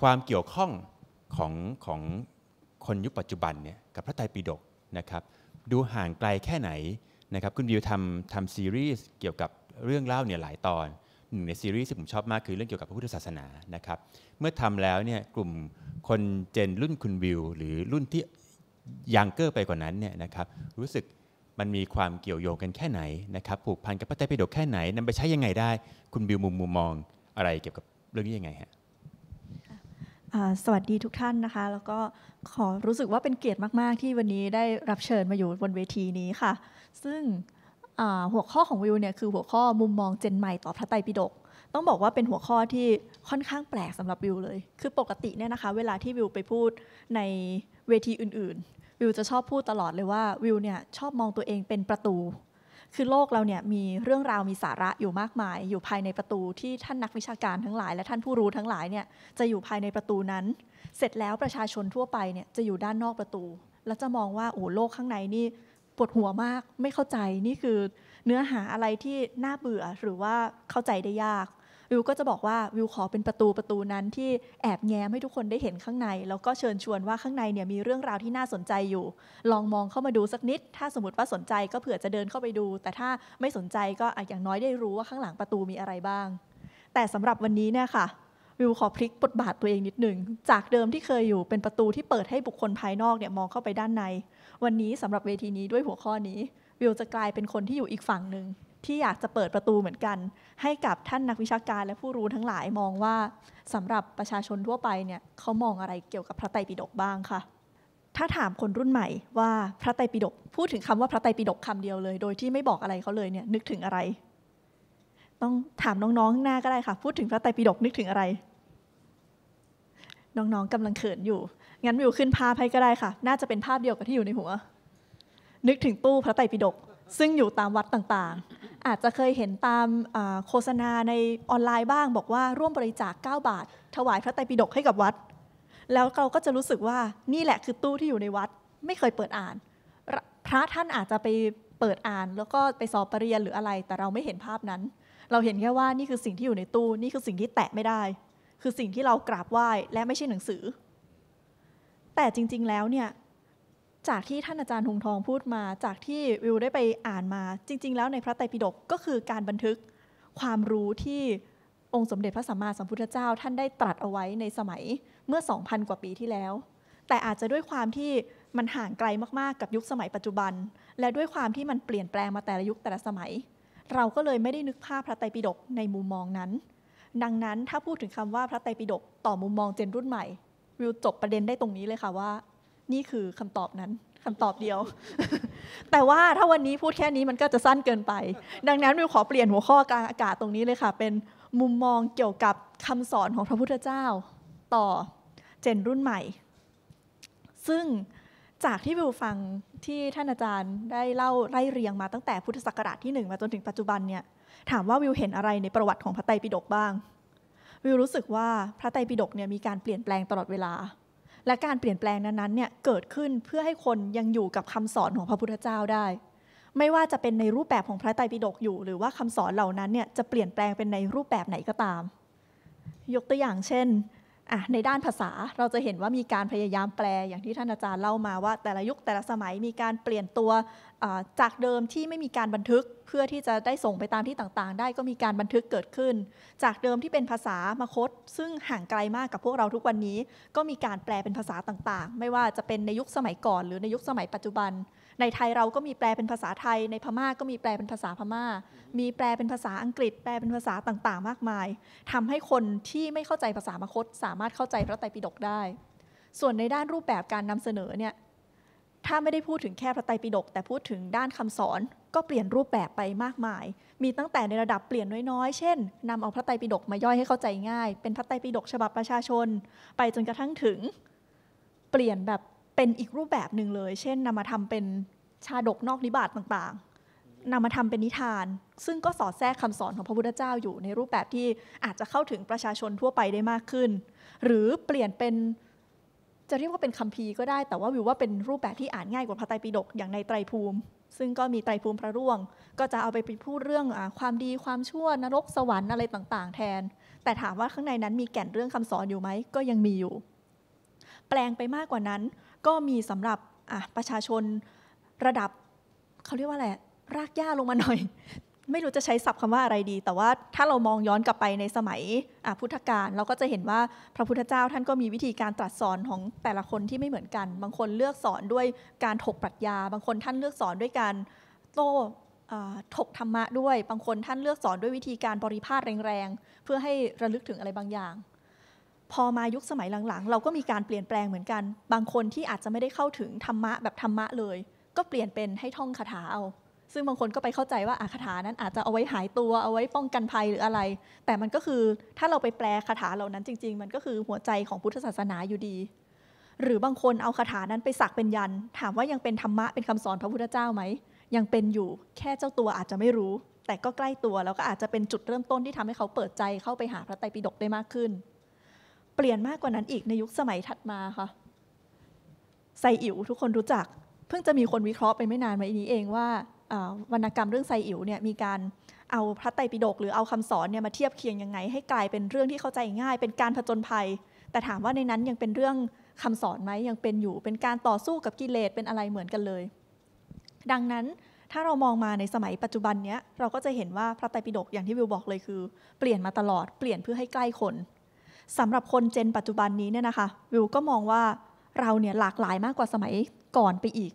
ความเกี่ยวข้องของของคนยุคปัจจุบันเนี่ยกับพระไตรปิฎกนะครับดูห่างไกลแค่ไหนนะครับคุณวิวทำทำซีรีส์เกี่ยวกับเรื่องเล่าเนี่ยหลายตอนหนึ่งในซีรีส์ที่ผมชอบมากคือเรื่องเกี่ยวกับพระพุทธศาสนานะครับ เมื่อทำแล้วเนี่ยกลุ่มคนเจนรุ่นคุณวิว หรือรุ่นที่ยังเกอร์ไปกว่านั้นเนี่ยนะครับรู้สึกมันมีความเกี่ยวโยงกันแค่ไหนนะครับผูกพันกับพระไตรปิฎกแค่ไหนนำไปใช้ยังไงได้ คุณบิวมุมมุมมองอะไรเกี่ยวกับเรื่องนี้ยังไงฮะสวัสดีทุกท่านนะคะ แล้วก็ขอรู้สึกว่าเป็นเกียรติมากๆ ที่วันนี้ได้รับเชิญมาอยู่บนเวทีนี้ค่ะ ซึ่งหัวข้อของวิวเนี่ยคือหัวข้อมุมมองเจนใหม่ต่อพระไตรปิฎกต้องบอกว่าเป็นหัวข้อที่ค่อนข้างแปลกสำหรับวิวเลย คือปกติเนี่ยนะคะ เวลาที่วิวไปพูดในเวทีอื่น ๆ วิวจะชอบพูดตลอดเลยว่าวิวเนี่ยชอบมองตัวเองเป็นประตู คือโลกเราเนี่ยมีเรื่องราวมีสาระอยู่มากมาย อยู่ภายในประตูที่ท่านนักวิชาการทั้งหลายและท่านผู้รู้ทั้งหลายเนี่ยจะอยู่ภายในประตูนั้น เสร็จแล้วประชาชนทั่วไปเนี่ยจะอยู่ด้านนอกประตูแล้วจะมองว่าโอ้โลกข้างในนี่ปวดหัวมากไม่เข้าใจนี่คือเนื้อหาอะไรที่น่าเบื่อหรือว่าเข้าใจได้ยากวิวก็จะบอกว่าวิวขอเป็นประตูประตูนั้นที่แอบแง้มให้ทุกคนได้เห็นข้างในแล้วก็เชิญชวนว่าข้างในเนี่ยมีเรื่องราวที่น่าสนใจอยู่ ลองมองเข้ามาดูสักนิด ถ้าสมมติว่าสนใจก็เผื่อจะเดินเข้าไปดู แต่ถ้าไม่สนใจก็อย่างน้อยได้รู้ว่าข้างหลังประตูมีอะไรบ้างแต่สำหรับวันนี้เนี่ยค่ะวิวขอพลิกบทบาทตัวเองนิดหนึ่งจากเดิมที่เคยอยู่เป็นประตูที่เปิดให้บุคคลภายนอกเนี่ยมองเข้าไปด้านในวันนี้สำหรับเวทีนี้ด้วยหัวข้อนี้วิวจะกลายเป็นคนที่อยู่อีกฝั่งหนึ่งที่อยากจะเปิดประตูเหมือนกัน ให้กับท่านนักวิชาการและผู้รู้ทั้งหลายมองว่าสำหรับประชาชนทั่วไปเนี่ยเขามองอะไรเกี่ยวกับพระไตรปิฎกบ้างคะถ้าถามคนรุ่นใหม่ว่าพระไตรปิฎกพูดถึงคำว่าพระไตรปิฎกคำเดียวเลย โดยที่ไม่บอกอะไรเขาเลยเนี่ยนึกถึงอะไร ต้องถามน้องๆหน้าก็ได้ค่ะพูดถึงพระไตรปิฎกนึกถึงอะไร น้องๆกำลังเขินอยู่งั้นวิวขึ้นภาพให้ก็ได้ค่ะ น่าจะเป็นภาพเดียวกับที่อยู่ในหัว นึกถึงตู้พระไตรปิฎก ซึ่งอยู่ตามวัดต่างๆ อาจจะเคยเห็นตามโฆษณาในออนไลน์บ้าง บอกว่า ร่วมบริจาค 9 บาท ถวายพระไตรปิฎกให้กับวัด แล้วเราก็จะรู้สึกว่านี่แหละคือตู้ที่อยู่ในวัดไม่เคยเปิดอ่าน พระท่านอาจจะไปเปิดอ่าน แล้วก็ไปสอบปรริญญาหรืออะไร แต่เราไม่เห็นภาพนั้น เราเห็นแค่ว่านี่คือสิ่งที่อยู่ในตู้นี่คือสิ่งที่แตะไม่ได้ คือสิ่งที่เรากราบไหว้และไม่ใช่หนังสือแต่จริงๆ แล้วเนี่ยจากที่ท่านอาจารย์หงทองพูดมาจากที่วิวได้ไปอ่านมาจริง ๆ แล้วในพระไตรปิฎกก็คือการบันทึก ความรู้ที่องค์สมเด็จพระสัมมาสัมพุทธเจ้าท่านได้ตรัสเอาไว้ในสมัยเมื่อ 2,000 กว่าปีที่แล้ว แต่อาจจะด้วยความที่มันห่างไกลมากๆกับยุคสมัยปัจจุบัน และด้วยความที่มันเปลี่ยนแปลงมาแต่ละยุคแต่ละสมัย เราก็เลยไม่ได้นึกภาพพระไตรปิฎกในมุมมองนั้น ดังนั้นถ้าพูดถึงคำว่าพระไตรปิฎกต่อมุมมองเจนรุ่นใหม่วิวจบประเด็นได้ตรงนี้เลยค่ะว่า นี่คือคำตอบนั้นคำตอบเดียว แต่ว่าถ้าวันนี้พูดแค่นี้มันก็จะสั้นเกินไป ดังนั้น วิวขอเปลี่ยนหัวข้อกลางอากาศตรงนี้เลยค่ะเป็นมุมมองเกี่ยวกับคำสอนของพระพุทธเจ้า ต่อเจนรุ่นใหม่ ซึ่งจากที่วิวฟังที่ท่านอาจารย์ ได้เล่าไล่เรียงมาตั้งแต่พุทธศักราชที่1มาจนถึงปัจจุบันเนี่ยถามว่าวิวเห็นอะไรในประวัติของพระไตรปิฎกบ้างวิวรู้สึกว่าพระไตรปิฎกเนี่ยมีการเปลี่ยนแปลงตลอดเวลา และการเปลี่ยนแปลงนั้นๆเนี่ยเกิดขึ้นเพื่อให้คนยังอยู่กับคำสอนของพระพุทธเจ้าได้ ไม่ว่าจะเป็นในรูปแบบของพระไตรปิฎกอยู่หรือว่าคำสอนเหล่านั้นเนี่ยจะเปลี่ยนแปลงเป็นในรูปแบบไหนก็ตาม ยกตัวอย่างเช่นอะในด้านภาษาเราจะเห็นว่ามีการพยายามแปลอย่างที่ท่านอาจารย์เล่ามาว่าแต่ละยุคแต่ละสมัยมีการเปลี่ยนตัวจากเดิมที่ไม่มีการบันทึกเพื่อที่จะได้ส่งไปตามที่ต่างๆได้ก็มีการบันทึกเกิดขึ้น จากเดิมที่เป็นภาษามาคต ซึ่งห่างไกลมากกับพวกเราทุกวันนี้ ก็มีการแปลเป็นภาษาต่างๆ ไม่ว่าจะเป็นในยุคสมัยก่อนหรือในยุคสมัยปัจจุบันในไทยเราก็มีแปลเป็นภาษาไทยในพม่าก็มีแปลเป็นภาษาพม่า มีแปลเป็นภาษาอังกฤษ แปลเป็นภาษาต่าง ๆ มากมาย ทำให้คนที่ไม่เข้าใจภาษามคต สามารถเข้าใจพระไตรปิฎกได้ ส่วนในด้านรูปแบบการนำเสนอเนี่ยถ้าไม่ได้พูดถึงแค่พระไตรปิฎกแต่พูดถึงด้านคำสอนก็เปลี่ยนรูปแบบไปมากมาย มีตั้งแต่ในระดับเปลี่ยนน้อยๆ เช่นนำเอาพระไตรปิฎกมาย่อยให้เข้าใจง่ายเป็นพระไตรปิฎกฉบับประชาชน ไปจนกระทั่งถึงเปลี่ยนแบบเป็นอีกรูปแบบหนึ่งเลย เช่นนำมาทำเป็นชาดกนอกนิบาตต่างๆนำมาทำเป็นนิทาน ซึ่งก็สอดแทรกคำสอนของพระพุทธเจ้าอยู่ในรูปแบบที่อาจจะเข้าถึงประชาชนทั่วไปได้มากขึ้น หรือเปลี่ยนเป็นจะเรียกว่าเป็นคัมภีร์ก็ได้ แต่ว่าวิวว่าเป็นรูปแบบที่อ่านง่ายกว่าพระไตรปิฎกอย่างในไตรภูมิ ซึ่งก็มีไตรภูมิพระร่วง ก็จะเอาไปพูดเรื่องอความดีความชั่วนรกสวรรค์อะไรต่างๆ แทน แต่ถามว่าข้างในนั้นมีแก่นเรื่องคำสอนอยู่ไหม ก็ยังมีอยู่ แปลงไปมากกว่านั้นก็มีสำหรับประชาชนระดับเขาเรียกว่าอะไรรากหญ้าลงมาหน่อย ไม่รู้จะใช้ศัพท์คำว่าอะไรดี แต่ว่าถ้าเรามองย้อนกลับไปในสมัยพุทธกาลเราก็จะเห็นว่าพระพุทธเจ้าท่านก็มีวิธีการตรัสสอนของแต่ละคนที่ไม่เหมือนกัน บางคนเลือกสอนด้วยการถกปรัชญาบางคนท่านเลือกสอนด้วยการโต้ถกธรรมะด้วย บางคนท่านเลือกสอนด้วยวิธีการบริพาทแรงๆเพื่อให้ระลึกถึงอะไรบางอย่างพอมายุคสมัยหลังๆ เราก็มีการเปลี่ยนแปลงเหมือนกัน บางคนที่อาจจะไม่ได้เข้าถึงธรรมะแบบธรรมะเลย ก็เปลี่ยนเป็นให้ท่องคาถาเอา ซึ่งบางคนก็ไปเข้าใจว่าอาคาถานั้นอาจจะเอาไว้หายตัวเอาไว้ป้องกันภัยหรืออะไร แต่มันก็คือถ้าเราไปแปลคาถาเหล่านั้นจริง ๆ มันก็คือหัวใจของพุทธศาสนาอยู่ดี หรือบางคนเอาคาถานั้นไปสักเป็นยันถามว่ายังเป็นธรรมะเป็นคำสอนพระพุทธเจ้าไหมยังเป็นอยู่ แค่เจ้าตัวอาจจะไม่รู้ แต่ก็ใกล้ตัวแล้วก็อาจจะเป็นจุดเริ่มต้นที่ทำให้เขาเปิดใจเข้าไปหาพระไตรปิฎกได้มากขึ้นปลี่ยนมากกว่านั้นอีกในยุคสมัยถัดมาค่ะไซอิ๋วทุกคนรู้จัก เพิ่งจะมีคนวิเคราะห์ไปไม่นานมานี้เองว่าวรรณกรรมเรื่องไซอิ๋วเนี่ยมีการเอาพระไตรปิฎกหรือเอาคำสอนเนี่ยมาเทียบเคียงยังไงให้กลายเป็นเรื่องที่เข้าใจง่าย เป็นการผจญภัย แต่ถามว่าในนั้นยังเป็นเรื่องคำสอนไหมยังเป็นอยู่เป็นการต่อสู้กับกิเลสเป็นอะไรเหมือนกันเลย ดังนั้นถ้าเรามองมาในสมัยปัจจุบันเนี้ยเราก็จะเห็นว่าพระไตรปิฎกอย่างที่วิวบอกเลยคือ เปลี่ยนมาตลอด เปลี่ยนเพื่อให้ใกล้คนสำหรับคนเจน ปัจจุบันนี้เนี่ยนะคะวิวก็มองว่าเราเนี่ยหลากหลายมากกว่าสมัยก่อนไปอีก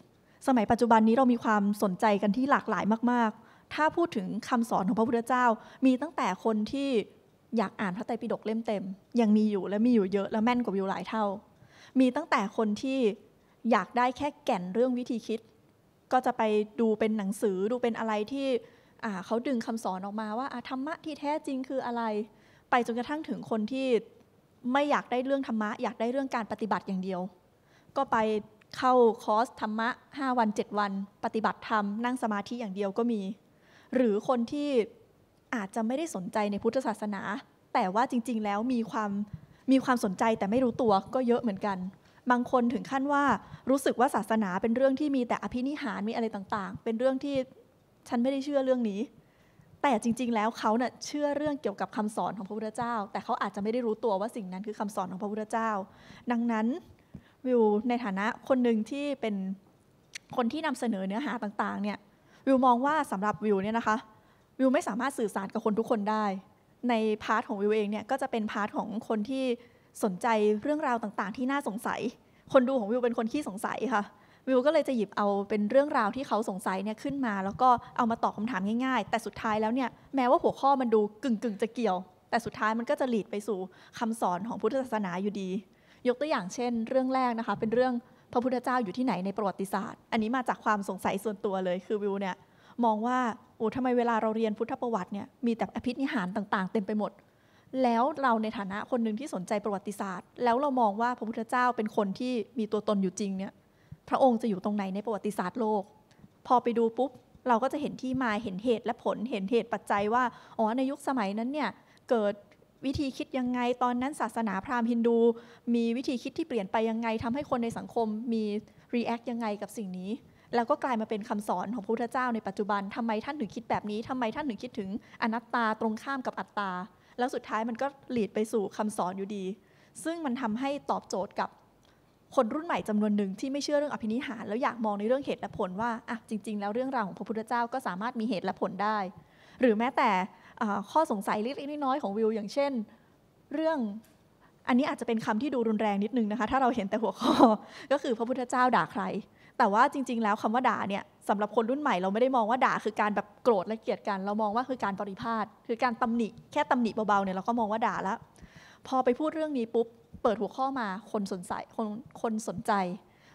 สมัยปัจจุบันนี้เรามีความสนใจกันที่หลากหลายมาก ๆ ถ้าพูดถึงคำสอนของพระพุทธเจ้า มีตั้งแต่คนที่อยากอ่านพระไตรปิฎกเล่มเต็ม ยังมีอยู่และมีอยู่เยอะและแม่นกว่าวิวหลายเท่า มีตั้งแต่คนที่อยากได้แค่แก่นเรื่องวิธีคิด ก็จะไปดูเป็นหนังสือดูเป็นอะไรที่เขาดึงคำสอนออกมาว่าธรรมะที่แท้จริงคืออะไร ไปจนกระทั่งถึงคนที่ไม่อยากได้เรื่องธรรมะอยากได้เรื่องการปฏิบัติอย่างเดียว ก็ไปเข้าคอร์สธรรมะ5วัน7วัน ปฏิบัติธรรมนั่งสมาธิอย่างเดียวก็มี หรือคนที่อาจจะไม่ได้สนใจในพุทธศาสนา แต่ว่าจริง ๆ แล้วมีความมีความสนใจแต่ไม่รู้ตัวก็เยอะเหมือนกัน บางคนถึงขั้นว่ารู้สึกว่าศาสนา เป็นเรื่องที่มีแต่อภินิหารมีอะไรต่างๆ เป็นเรื่องที่ฉันไม่ได้เชื่อเรื่องนี้แต่จริง ๆ แล้วเขาเนี่ยเชื่อเรื่องเกี่ยวกับคำสอนของพระพุทธเจ้า แต่เขาอาจจะไม่ได้รู้ตัวว่าสิ่งนั้นคือคำสอนของพระพุทธเจ้า ดังนั้นวิวในฐานะคนหนึ่งที่เป็นคนที่นำเสนอเนื้อหาต่างๆเนี่ยวิวมองว่าสำหรับวิวเนี่ยนะคะวิวไม่สามารถสื่อสารกับคนทุกคนได้ ในพาร์ทของวิวเองเนี่ยก็จะเป็นพาร์ทของคนที่สนใจเรื่องราวต่างๆที่น่าสงสัย คนดูของวิว เป็นคนขี้สงสัยค่ะวิวก็เลยจะหยิบเอาเป็นเรื่องราวที่เขาสงสัยเนี่ยขึ้นมา แล้วก็เอามาตอบคาถามง่ายๆ แต่สุดท้ายแล้วเนี่ยแม้ว่าหัวข้อมันดูกึ่งๆจะเกี่ยว แต่สุดท้ายมันก็จะหลีดไปสู่คำสอนของพุทธศาสนาอยู่ดี ยกตัวอย่างเช่น เรื่องแรกนะคะเป็นเรื่องพระพุทธเจ้าอยู่ที่ไหนในประวัติศาสตร์ อันนี้มาจากความสงสัยส่วนตัวเลย คือวิวเนี่ยมองว่าโอ้ทำไมเวลาเราเรียนพุทธประวัติเนี่ยมีแต่อภินิหารต่างๆเต็มไปหมดแล้วเราในฐานะคนหนึ่งที่สนใจประวัติศาสตร์ แล้วเรามองว่าพระพุทธเจ้าเป็นคนที่มีตัวตนอยู่จริงเนี่ยพระองค์จะอยู่ตรงไหนในประวัติศาสตร์โลกพอไปดูปุ๊บเราก็จะเห็นที่มาเห็นเหตุและผลเห็นเหตุปัจจัยว่าอ๋อในยุคสมัยนั้นเนี่ยเกิดวิธีคิดยังไงตอนนั้นศาสนาพราหมณ์ฮินดู มีวิธีคิดที่เปลี่ยนไปยังไงทำให้คนในสังคม มีรีแอคยังไงกับสิ่งนี้ แล้วก็กลายมาเป็นคำสอนของพระพุทธเจ้าในปัจจุบัน ทำไมท่านถึงคิดแบบนี้ทำไมท่านถึงคิดถึง อนัตตาตรงข้ามกับอัตตาแล้วสุดท้ายมันก็หลีดไปสู่คำสอนอยู่ดี ซึ่งมันทำให้ตอบโจทย์กับคนรุ่นใหม่จำนวนหนึ่งที่ไม่เชื่อเรื่องอภินิหาร แล้วอยากมองในเรื่องเหตุและผลว่าอ่ะจริง ๆ แล้วเรื่องราวของพระพุทธเจ้าก็สามารถมีเหตุและผลได้ หรือแม้แต่ข้อสงสัยเล็กๆน้อยๆของวิว อย่างเช่น เรื่องอันนี้อาจจะเป็นคำที่ดูรุนแรงนิดนึงนะคะถ้าเราเห็นแต่หัวข้อก็คือพระพุทธเจ้าด่าใคร แต่ว่าจริง ๆแล้วคำว่าด่าเนี่ยสำหรับคนรุ่นใหม่เราไม่ได้มองว่าด่าคือการแบบโกรธและเกลียดกัน เรามองว่าคือการปริพาทคือการตำหนิแค่ตำหนิเบาๆเนี่ยเราก็มองว่าด่าแล้วพอไปพูดเรื่องนี้ปุ๊บเปิดหัวข้อมาคนสนใจคนคนสนใจ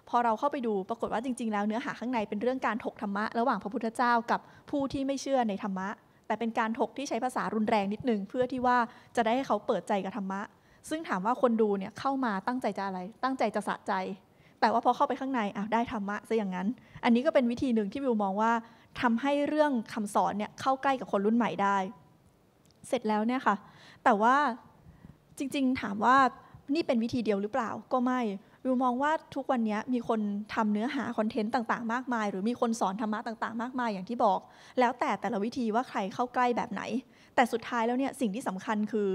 พอเราเข้าไปดูปรากฏว่าจริงๆแล้ว เนื้อหาข้างในเป็นเรื่องการถกธรรมะระหว่างพระพุทธเจ้ากับผู้ที่ไม่เชื่อในธรรมะ แต่เป็นการถกที่ใช้ภาษารุนแรงนิดนึง เพื่อที่ว่าจะได้ให้เขาเปิดใจกับธรรมะ ซึ่งถามว่าคนดูเนี่ยเข้ามาตั้งใจจะอะไรตั้งใจจะสะใจ แต่ว่าพอเข้าไปข้างในอ้าวได้ธรรมะซะอย่างนั้น อันนี้ก็เป็นวิธีหนึ่งที่วิวมองว่าทำให้เรื่องคำสอนเนี่ยเข้าใกล้กับคนรุ่นใหม่ได้ เสร็จแล้วเนี่ยค่ะ แต่ว่าจริง ๆ ถามว่านี่เป็นวิธีเดียวหรือเปล่า ก็ไม่วิวมองว่าทุกวันนี้มีคนทำเนื้อหาคอนเทนต์ต่างๆ มากมาย หรือมีคนสอนธรรมะต่างๆ มากมาย อย่างที่บอก แล้วแต่แต่ละวิธีว่าใครเข้าใกล้แบบไหน แต่สุดท้ายแล้วเนี่ยสิ่งที่สำคัญคือ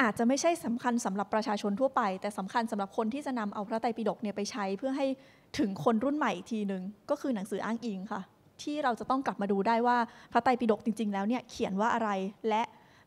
อาจจะไม่ใช่สำคัญสำหรับประชาชนทั่วไป แต่สำคัญสำหรับคนที่จะนำเอาพระไตรปิฎกเนี่ยไปใช้เพื่อให้ถึงคนรุ่นใหม่ทีหนึ่งก็คือหนังสืออ้างอิงค่ะ ที่เราจะต้องกลับมาดูได้ว่าพระไตรปิฎกจริง ๆแล้วเนี่ยเขียนว่าอะไร และ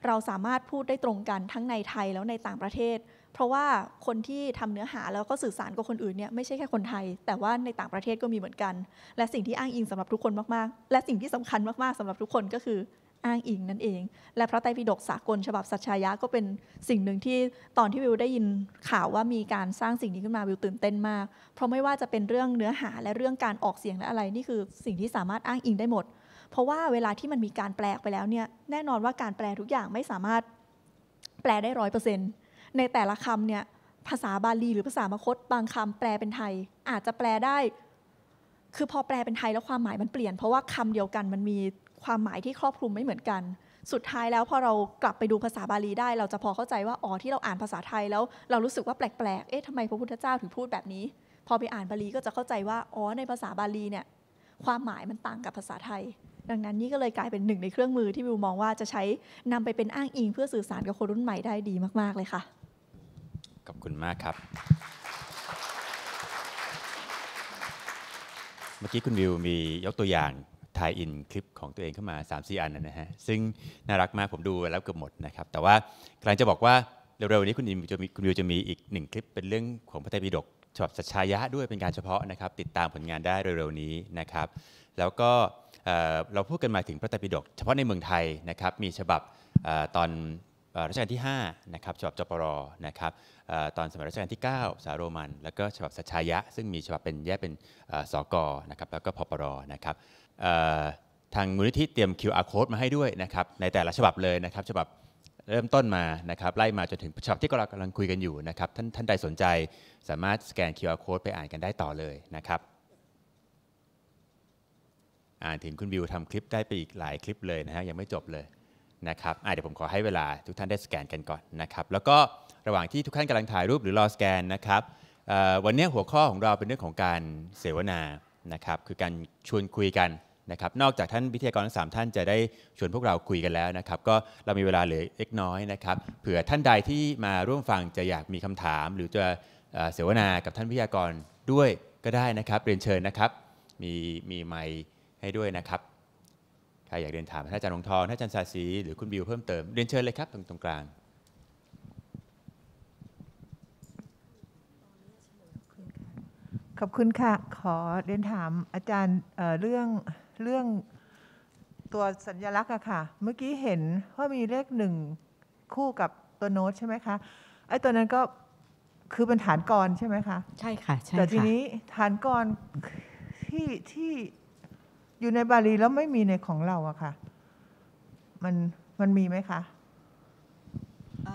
เราสามารถพูดได้ตรงกันทั้งในไทยแล้วในต่างประเทศเพราะว่าคนที่ทำเนื้อหาแล้วก็สื่อสารกับคนอื่นเนี่ยไม่ใช่แค่คนไทย แต่ว่าในต่างประเทศก็มีเหมือนกัน และสิ่งที่อ้างอิงสำหรับทุกคนมากๆและสิ่งที่สำคัญมากๆสำหรับทุกคนก็คืออ้างอิงนั่นเอง และพระไตรปิฎกสากล ฉบับสัจชายะก็เป็นสิ่งหนึ่งที่ตอนที่วิวได้ยินข่าวว่ามีการสร้างสิ่งนี้ขึ้นมาวิวตื่นเต้นมาก เพราะไม่ว่าจะเป็นเรื่องเนื้อหาและเรื่องการออกเสียงและอะไรนี่คือสิ่งที่สามารถอ้างอิงได้หมด เพราะว่าเวลาที่มันมีการแปลไปแล้วเนี่ยแน่นอนว่าการแปลทุกอย่างไม่สามารถแปลได้ร้อยเปอร์เซ็นต์ในแต่ละคำเนี่ยภาษาบาลี หรือภาษามคตบางคำแปลเป็นไทย อาจจะแปลได้ คือพอแปลเป็นไทยแล้วความหมายมันเปลี่ยน เพราะว่าคำเดียวกันมันมีความหมายที่ครอบคลุมไม่เหมือนกัน สุดท้ายแล้วพอเรากลับไปดูภาษาบาลีได้เราจะพอเข้าใจว่าอ๋อที่เราอ่านภาษาไทยแล้วเรารู้สึกว่าแปลกๆเอ๊ะทำไมพระพุทธเจ้าถึงพูดแบบนี้ พอไปอ่านบาลีก็จะเข้าใจว่าอ๋อในภาษาบาลีเนี่ยความหมายมันต่างกับภาษาไทย ดังนั้นนี่ก็เลยกลายเป็นหนึ่งในเครื่องมือที่วิวมองว่าจะใช้นำไปเป็นอ้างอิงเพื่อสื่อสารกับคนรุ่นใหม่ได้ดีมากๆ เลยค่ะขอบคุณมากครับ เมื่อกี้คุณวิวมียกตัวอย่างทายอินคลิปของตัวเองเข้ามา3-4อันนะฮะ ซึ่งน่ารักมากผมดูแล้วเกือบหมดนะครับ แต่ว่ากลังจะบอกว่าเร็วๆนี้คุณวิวจะมีคุณวิวจะมีอีกหนึ่งคลิปเป็นเรื่องของพระไตรปิฎกฉบับสัจชายะด้วยเป็นการเฉพาะนะครับติดตามผลงานได้เร็วๆนี้นะครับ แล้วก็เราพูดกันมาถึงพระไตรปิฎกเฉพาะในเมืองไทยนะครับมีฉบับตอนรัชกาลที่5นะครับฉบับจปรนะครับตอนสมัยรัชกาลที่ 9 สาโรมัน แล้วก็ฉบับสัชายะ ซึ่งมีฉบับเป็นแยกเป็นสกนะครับแล้วก็พปรนะครับทางมูลนิธิเตรียม QR code มาให้ด้วยนะครับในแต่ละฉบับเลยนะครับฉบับเริ่มต้นมานะครับไล่มาจนถึงฉบับที่เรากำลังคุยกันอยู่นะครับท่านท่านใดสนใจสามารถสแกน QR code ไปอ่านกันได้ต่อเลยนะครับอ่านถึงคุณบิวทำคลิปได้ไปอีกหลายคลิปเลยนะฮะยังไม่จบเลยนะครับเดี๋ยวผมขอให้เวลาทุกท่านได้สแกนกันก่อนนะครับ แล้วก็ระหว่างที่ทุกท่านกำลังถ่ายรูปหรือรอสแกนนะครับ วันนี้หัวข้อของเราเป็นเรื่องของการเสวนานะครับ คือการชวนคุยกันนะครับ นอกจากท่านวิทยากรทั้งสท่านจะได้ชวนพวกเราคุยกันแล้วนะครับ ก็เรามีเวลาเหลือเล็กน้อยนะครับ เผื่อท่านใดที่มาร่วมฟังจะอยากมีคำถาม หรือจะเสวนา กับท่านวิทยากรด้วยก็ได้นะครับ เรียนเชิญนะครับ มีมีไมค์ให้ด้วยนะครับใครอยากเรียนถามท่านอาจารย์หงทองท่านอาจารย์ชาสีหรือคุณบิว เพิ่มเติม เรียนเชิญเลยครับตรงตรงกลาง ขอบคุณค่ะ ขอเรียนถามอาจารย์เเรื่องเรื่องตัวสัญลักษณ์อะค่ะ เมื่อกี้เห็นว่ามีเลขหนึ่งคู่กับตัวโน้ตใช่ไหมคะ ไอ้ตัวนั้นก็คือเป็นฐานกรใช่ไหมคะ ใช่ค่ะใช่ค่ะ แต่ทีนี้ฐานกรที่ที่อยู่ในบาลีแล้วไม่มีในของเราอะค่ะ มัน มันมีไหมคะ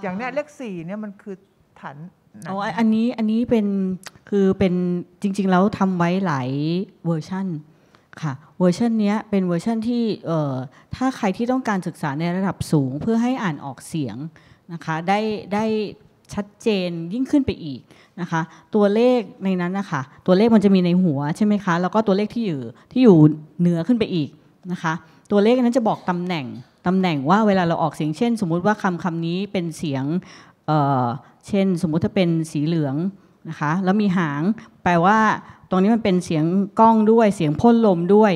อย่างเนี้ยเลขสี่เนี่ยมันคือฐาน อ๋อ อันนี้ อันนี้เป็น คือเป็น จริง ๆ แล้วทำไว้หลายเวอร์ชันค่ะ เวอร์ชันนี้เป็นเวอร์ชันที่ถ้าใครที่ต้องการศึกษาในระดับสูงเพื่อให้อ่านออกเสียงนะคะ ได้ ได้ชัดเจนยิ่งขึ้นไปอีกนะคะตัวเลขในนั้นนะคะตัวเลขมันจะมีในหัวใช่ไหมคะแล้วก็ตัวเลขที่อยู่ที่อยู่เหนือขึ้นไปอีกนะคะตัวเลขนั้นจะบอกตำแหน่งตำแหน่งว่าเวลาเราออกเสียงเช่น สมมุติว่าคำคำนี้เป็นเสียงเเช่นสมมุติถ้าเป็นสีเหลืองนะคะแล้วมีหาง แปลว่าตรงนี้มันเป็นเสียงกล้องด้วยเสียงพ่นลมด้วย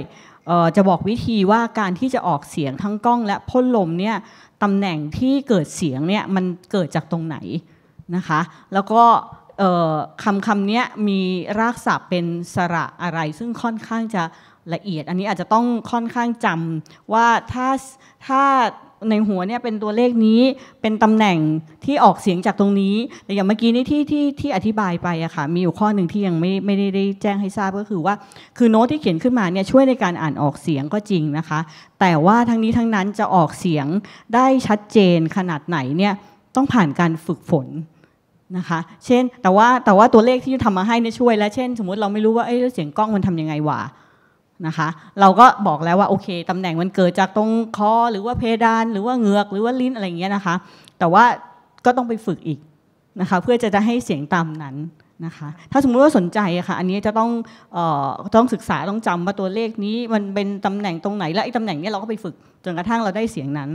จะบอกวิธีว่าการที่จะออกเสียงทั้งกล้องและพ่นลมเนี่ยตำแหน่งที่เกิดเสียงเนี่ยมันเกิดจากตรงไหนนะคะแล้วก็คำคำนี้มีรากศัพท์เป็นสระอะไร ซึ่งค่อนข้างจะละเอียดอันนี้อาจจะต้องค่อนข้างจำว่าถ้าถ้าในหัวเนี่ยเป็นตัวเลขนี้เป็นตำแหน่งที่ออกเสียงจากตรงนี้แต่อย่างเมื่อกี้นี้ที่ที่ที่อธิบายไปอะค่ะมีอยู่ข้อหนึ่งที่ยังไม่ไม่ได้ได้แจ้งให้ทราบก็คือว่า คือโน้ตที่เขียนขึ้นมาเนี่ยช่วยในการอ่านออกเสียงก็จริงนะคะแต่ว่าทั้งนี้ทั้งนั้นจะออกเสียงได้ชัดเจนขนาดไหนเนี่ยต้องผ่านการฝึกฝนนะคะเช่นแต่ว่าแต่ว่าตัวเลขที่ทำมาให้เนี่ยช่วยและเช่นสมมติเราไม่รู้ว่าเอ้เสียงกล้องมันทํำยังไงวะนะคะเราก็บอกแล้วว่าโอเคตำแหน่งมันเกิดจากตรงคอหรือว่าเพดาน หรือว่าเหงือกหรือว่าลิ้นอะไรเงี้ยนะคะแต่ว่าก็ต้องไปฝึกอีกนะคะเพื่อจะจะให้เสียงตามนั้นนะคะถ้าสมมติว่าสนใจค่ะอันนี้จะต้องออต้องศึกษาต้องจำว่าตัวเลขนี้มันเป็นตำแหน่งตรงไหนและไอ้ตำแหน่งนี้เราก็ไปฝึกจนกระทั่งเราได้เสียงนั้น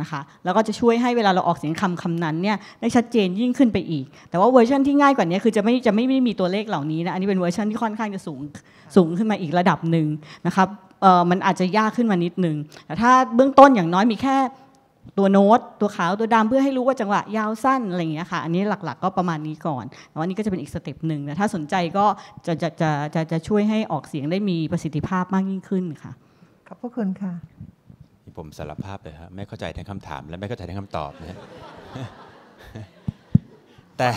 นะคะแล้วก็จะช่วยให้เวลาเราออกเสียงคำคำนั้นเนี่ยได้ชัดเจนยิ่งขึ้นไปอีก แต่ว่าเวอร์ชันที่ง่ายกว่านี้คือจะไม่จะไม่ไม่มีตัวเลขเหล่านี้นะอันนี้เป็นเวอร์ชันที่ค่อนข้างจะสูงสูงขึ้นมาอีกระดับหนึ่งนะครับมันอาจจะยากขึ้นมานิดนึงแต่ถ้าเบื้องต้นอย่างน้อยมีแค่ ตัวโน้ตตัวขาวตัวดำเพื่อให้รู้ว่าจังหวะยาวสั้นอะไรอย่างเงี้ยค่ะอันนี้หลัก ๆ ก็ประมาณนี้ก่อนแต่ว่านี่ก็จะเป็นอีกสเต็ปหนึ่งแต่ถ้าสนใจก็จะจะจะจะจะช่วยให้ออกเสียงได้มีประสิทธิภาพมากยิ่งขึ้นค่ะขอบพระคุณค่ะผมสารภาพเลยครับไม่เข้าใจทั้งคำถาม และไม่เข้าใจทั้งคำตอบนะแต่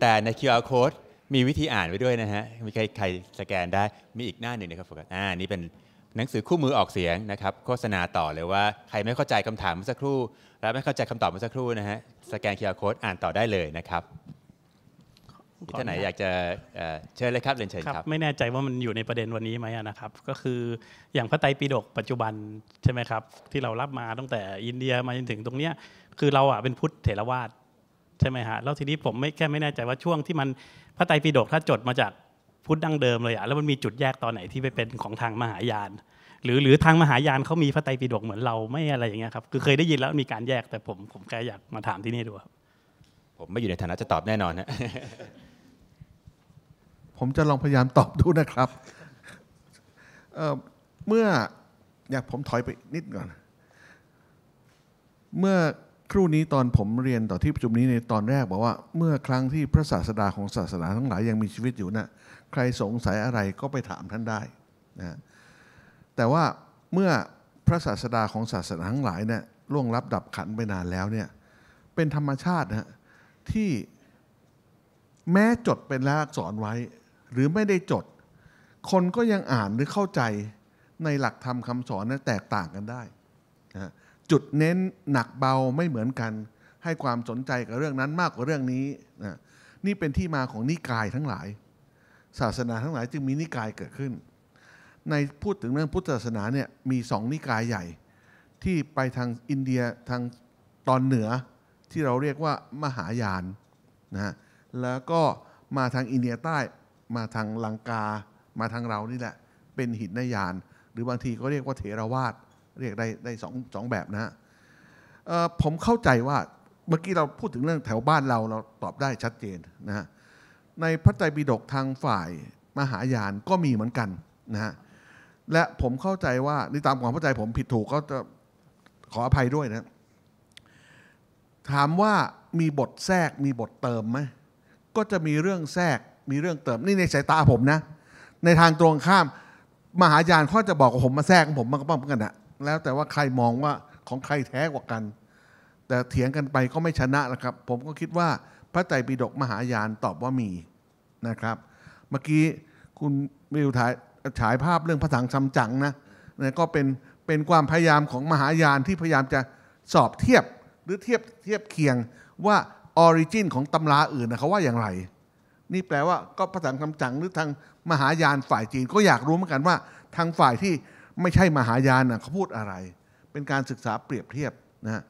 แต่ใน QR code มีวิธีอ่านไว้ด้วยนะฮะมีใครใครสแกนได้มีอีกหน้าหนึ่งนะครับโฟกัสอ่านี่เป็นหนังสือคู่มือออกเสียงนะครับ โฆษณาต่อเลยว่า ใครไม่เข้าใจคำถามเมื่อสักครู่ และไม่เข้าใจคำตอบเมื่อสักครู่นะฮะสแกน QR code อ่านต่อได้เลยนะครับมีท่านไหนอยากจะเชิญเลยครับเรียนเชิญครับไม่แน่ใจว่ามันอยู่ในประเด็นวันนี้ไหมนะครับ ก็คืออย่างพระไตรปิฎกปัจจุบันใช่ไหมครับ ที่เรารับมาตั้งแต่อินเดียมาจนถึงตรงเนี้ยคือเราอ่ะเป็นพุทธเถรวาทใช่ไหมฮะแล้วทีนี้ผมไม่แค่ไม่แน่ใจว่าช่วงที่มันพระไตรปิฎกถ้าจดมาจากพุทธดั้งเดิมเลยอะแล้วมันมีจุดแยกตอนไหนที่ไปเป็นของทางมหายาน หรือหรือทางมหายานเขามีพระไตรปิฎกเหมือนเราไม่อะไรอย่างเงี้ยครับ คือเคยได้ยินแล้วมีการแยกแต่ผมผมแค่อยากมาถามที่นี่ดูครับผมไม่อยู่ในฐานะจะตอบแน่นอนนะผมจะลองพยายามตอบดูนะครับเเมื่อ อยากผมถอยไปนิดก่อน เมื่อครู่นี้ตอนผมเรียนต่อที่ประชุมนี้ในตอนแรกบอกว่า เมื่อครั้งที่พระศาสดาของศาสนาทั้งหลายยังมีชีวิตอยู่นะ่ใครสงสัยอะไรก็ไปถามท่านได้นะแต่ว่าเมื่อพระศาสดาของศาสนาทั้งหลายเนี่ยล่วงลับดับขันไปนานแล้วเนี่ยเป็นธรรมชาตินะที่แม้จดเป็นแลกสอนไว้หรือไม่ได้จด คนก็ยังอ่านหรือเข้าใจในหลักธรรมคำสอนนั้นแตกต่างกันได้ จุดเน้นหนักเบาไม่เหมือนกัน ให้ความสนใจกับเรื่องนั้นมากกว่าเรื่องนี้นนี่เป็นที่มาของนิกายทั้งหลาย ศาสนาทั้งหลาย จึงมีนิกายเกิดขึ้น ในพูดถึงเรื่องพุทธศาสนาเนี่ยมีสองนิกายใหญ่ ที่ไปทางอินเดียทางตอนเหนือที่เราเรียกว่ามหายานนะฮะแล้วก็มาทางอินเดียใต้มาทางลังกามาทางเรานี่แหละ เป็นหินนยาน หรือบางทีก็เรียกว่าเถรวาทเรียกได้ได้สองสองแบบนะฮะผมเข้าใจว่าเมื่อกี้เราพูดถึงเรื่องแถวบ้านเราเราตอบได้ชัดเจนนะฮะในพระไตรปิฎกทางฝ่ายมหายานก็มีเหมือนกันนะฮะและผมเข้าใจว่านี่ตามความเข้าใจผมผิดถูกก็จะขออภัยด้วยนะถามว่ามีบทแทรกมีบทเติมไหมก็จะมีเรื่องแทรกมีเรื่องเติมนี่ในสายตาผมนะในทางตรงข้ามมหายานขาจะบอกกับผมมาแทรกของผมมันก็ป้องกันอะแล้วแต่ว่าใครมองว่าของใครแท้กว่ากัน แต่เถียงกันไปก็ไม่ชนะละครับผมก็คิดว่าพระไตรปิฎกมหายานตอบว่ามีนะครับ เมื่อกี้คุณวิวถ่ายฉายภาพเรื่องพระถังซัมจั๋งนะนะก็เป็นเป็นความพยายามของมหายานที่พยายามจะสอบเทียบหรือเทียบเทียบเคียงว่าออริจินของตำราอื่นนะเขาว่าอย่างไรนี่แปลว่าก็พระสังคำจัง หรือทางมหายานฝ่ายจีนก็อยากรู้เหมือนกันว่า ทางฝ่ายที่ไม่ใช่มหายานนะเขาพูดอะไร เป็นการศึกษาเปรียบเทียบนะ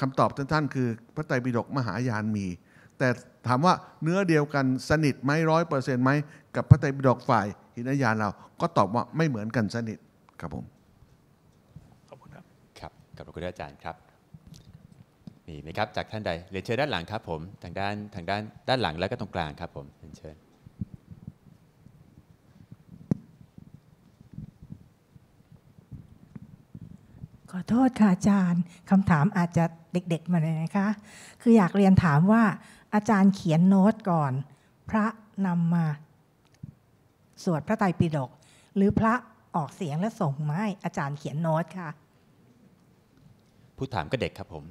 คำตอบท่านๆคือพระไตรปิฎกมหายานมี แต่ถามว่าเนื้อเดียวกันสนิทไหมร้อยเปอร์เซ็นต์ไหมกับพระไตรปิฎกฝ่ายหินยานเราก็ตอบว่าไม่เหมือนกันสนิทครับผมขอบคุณครับ ครับขอบคุณอาจารย์ครับนี่นะครับจากท่านใดเรียนเชิญด้านหลังครับผมทางด้านทางด้านด้านหลังแล้วก็ตรงกลางครับผมเรียนเชิญขอโทษค่ะอาจารย์คำถามอาจจะเด็กๆมาเลยนะคะคืออยากเรียนถามว่าอาจารย์เขียนโน้ตก่อน พระนำมาสวดพระไตรปิฎกหรือพระออกเสียงและส่งมาให้อาจารย์เขียนโน้ตค่ะผู้ถามก็เด็กครับผม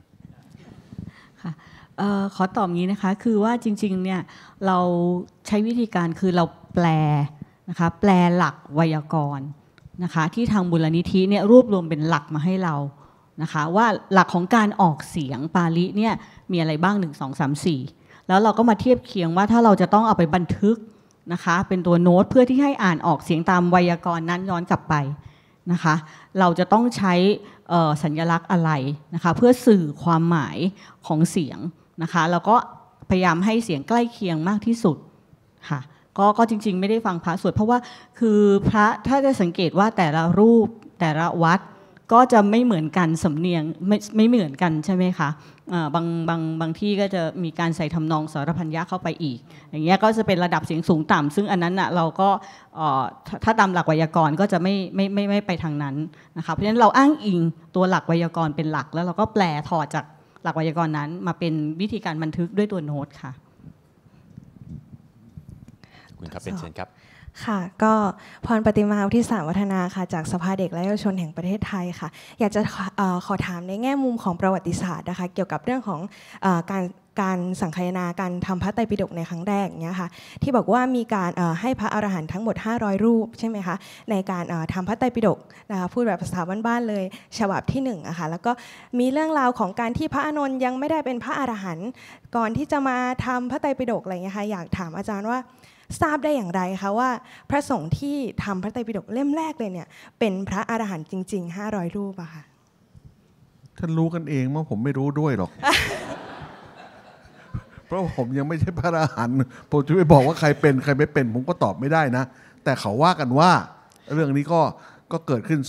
ค่ะออขอตอบงี้นะคะคือว่าจริงๆเนี่ยเราใช้วิธีการคือเราแปลนะคะแปลหลักไวยากรณ์นะคะ ที่ทางบุรณิธิเนี่ยรวบรวมเป็นหลักมาให้เรานะคะ ว่าหลักของการออกเสียงปาลิเนี่ยมีอะไรบ้าง1 2 3 4แล้วเราก็มาเทียบเคียงว่าถ้าเราจะต้องเอาไปบันทึกนะคะเป็นตัวโน้ตเพื่อที่ให้อ่านออกเสียงตามไวยากรณ์นั้นย้อนกลับไปนะคะ เราจะต้องใช้สัญลักษณ์อะไรนะคะเพื่อสื่อความหมายของเสียงนะคะแล้วก็พยายามให้เสียงใกล้เคียงมากที่สุดค่ะก็ก็จริงๆไม่ได้ฟังพระสวดเพราะว่าคือพระถ้าจะสังเกตว่าแต่ละรูปแต่ละวัดก็จะไม่เหมือนกันสำเนียงไม่ไม่เหมือนกันใช่ไหมคะบางบางบางที่ก็จะมีการใส่ทำนองสารพันยะเข้าไปอีก อย่างเงี้ยก็จะเป็นระดับเสียงสูงต่ำซึ่งอันนั้นอ่ะเราก็ถ้าตามหลักไวยากรณ์ก็จะไม่ไม่ไม่ไม่ไปทางนั้นนะคะเพราะฉะนั้นเราอ้างอิงตัวหลักไวยากรณ์เป็นหลัก แล้วเราก็แปลถอดจากหลักไวยากรณ์นั้น มาเป็นวิธีการบันทึกด้วยตัวโน้ตค่ะคุณครับเป็นเชิญครับค่ะก็พรปฏิมาวุทิศาวัฒนาค่ะจากสภาเด็กและเยาวชนแห่งประเทศไทยค่ะอยากจะขอถามในแง่มุมของประวัติศาสตร์นะคะเกี่ยวกับเรื่องของการการสังคายนาการทำพระไตรปิฎกในครั้งแรกเนี่ยค่ะที่บอกว่ามีการให้พระอรหันต์ทั้งหมด 500 รูปใช่ไหมคะในการทำพระไตรปิฎกนะคะพูดแบบภาษาบ้านๆเลยฉบับที่1นะคะแล้วก็มีเรื่องราวของการที่พระอานนท์ยังไม่ได้เป็นพระอรหันต์ก่อนที่จะมาทำพระไตรปิฎกอะไรเงี้ยค่ะอยากถามอาจารย์ว่าทราบได้อย่างไรคะว่า พระสงฆ์ที่ทำพระไตรปิฎกเล่มแรกเลยเนี่ย เป็นพระอรหันต์จริง ๆ 500 รูปอะค่ะท่านรู้กันเองว่าผมไม่รู้ด้วยหรอก เพราะผมยังไม่ใช่พระอรหันต์ผมจะไม่บอกว่าใครเป็นใครไม่เป็น ผมก็ตอบไม่ได้นะ แต่เขาว่ากันว่า เรื่องนี้ก็ก็เกิดขึ้น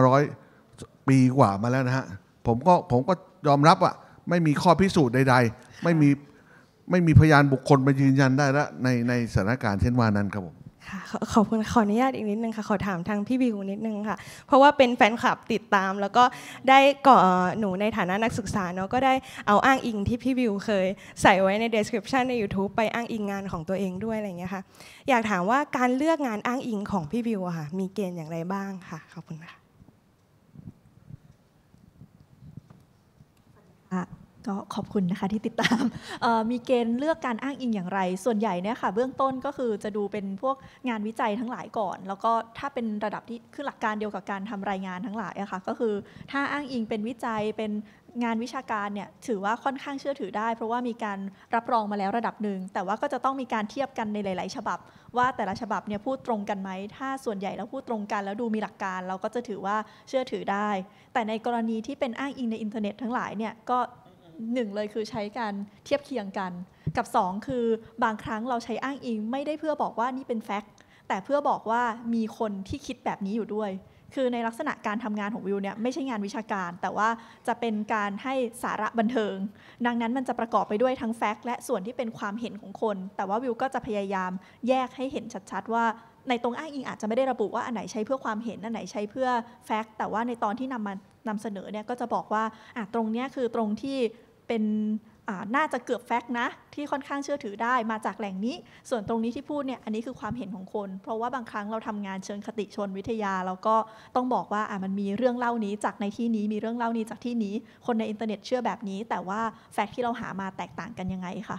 2,500 ปีกว่ามาแล้วนะฮะผมก็ผมก็ยอมรับอะไม่มีข้อพิสูจน์ใด ๆ ไม่มีไม่มีพยานบุคคลมายืนยันได้ละในในสถานการณ์เช่นว่านั้นครับผมค่ะขอขอบคุณขออนุญาตอีกนิดนึงค่ะ ขอถามทางพี่บิวนิดนึงค่ะ เพราะว่าเป็นแฟนคลับติดตามแล้วก็ได้ก่อหนูในฐานะนักศึกษาเนาะก็ได้เอาอ้างอิงที่พี่บิวเคยใส่ไว้ใน description ใน YouTube ไปอ้างอิงงานของตัวเองด้วยอะไรเงี้ยค่ะอยากถามว่าการเลือกงานอ้างอิงของพี่บิวค่ะมีเกณฑ์อย่างไรบ้างค่ะขอบคุณค่ะก็ขอบคุณนะคะที่ติดตาม มีเกณฑ์เลือกการอ้างอิงอย่างไร ส่วนใหญ่เนี่ยค่ะ เบื้องต้นก็คือจะดูเป็นพวกงานวิจัยทั้งหลายก่อน แล้วก็ถ้าเป็นระดับที่คือหลักการเดียวกับการทำรายงานทั้งหลายอะค่ะก็คือถ้าอ้างอิงเป็นวิจัย เป็นงานวิชาการเนี่ยถือว่าค่อนข้างเชื่อถือได้ เพราะว่ามีการรับรองมาแล้วระดับหนึ่งแต่ว่าก็จะต้องมีการเทียบกันในหลาย ๆ ฉบับ ว่าแต่ละฉบับเนี่ยพูดตรงกันไหม ถ้าส่วนใหญ่แล้วพูดตรงกัน แล้วดูมีหลักการเราก็จะถือว่าเชื่อถือได้ แต่ในกรณีที่เป็นอ้างอิงในอินเทอร์เน็ตทั้งหลายเนี่ยก็หนึ่งเลยคือใช้การเทียบเคียงกัน กับ 2 คือบางครั้งเราใช้อ้างอิงไม่ได้เพื่อบอกว่านี่เป็นแฟกต์แต่เพื่อบอกว่ามีคนที่คิดแบบนี้อยู่ด้วย คือในลักษณะการทำงานของวิวเนี่ยไม่ใช่งานวิชาการ แต่ว่าจะเป็นการให้สาระบันเทิง ดังนั้นมันจะประกอบไปด้วยทั้งแฟกต์และส่วนที่เป็นความเห็นของคน แต่ว่าวิวก็จะพยายามแยกให้เห็นชัดๆว่าในตรงอ้างอิงอาจจะไม่ได้ระบุว่าอันไหนใช้เพื่อความเห็นอันไหนใช้เพื่อแฟกต์แต่ว่าในตอนที่นำมานำเสนอเนี่ยก็จะบอกว่าอ่ะตรงเนี้ยคือตรงที่เป็นน่าจะเกือบแฟกต์นะที่ค่อนข้างเชื่อถือได้มาจากแหล่งนี้ ส่วนตรงนี้ที่พูดเนี่ยอันนี้คือความเห็นของคน เพราะว่าบางครั้งเราทำงานเชิงคติชนวิทยา แล้วก็ต้องบอกว่ามันมีเรื่องเล่านี้จากในที่นี้มีเรื่องเล่านี้จากที่นี้ คนในอินเทอร์เน็ตเชื่อแบบนี้ แต่ว่าแฟกต์ที่เราหามาแตกต่างกันยังไงคะ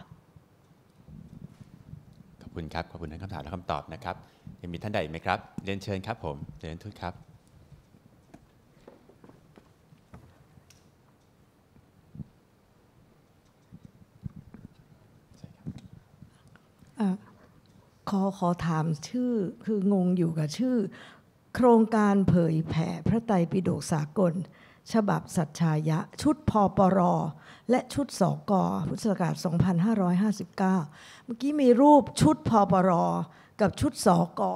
ขอบคุณครับขอบคุณทั้งคำถามและคำตอบนะครับยังมีท่านใดไหมครับเรียนเชิญครับผมเรียนทุกครับขอขอถามชื่อคืองงอยู่กับชื่อ โครงการเผยแผ่ พระไตรปิฎกสากล ฉบับสัจชายะ ชุดพอปรอและชุดสอกอพุทธศักราช2559 เมื่อกี้มีรูปชุดพอปรอกับชุดสอกอ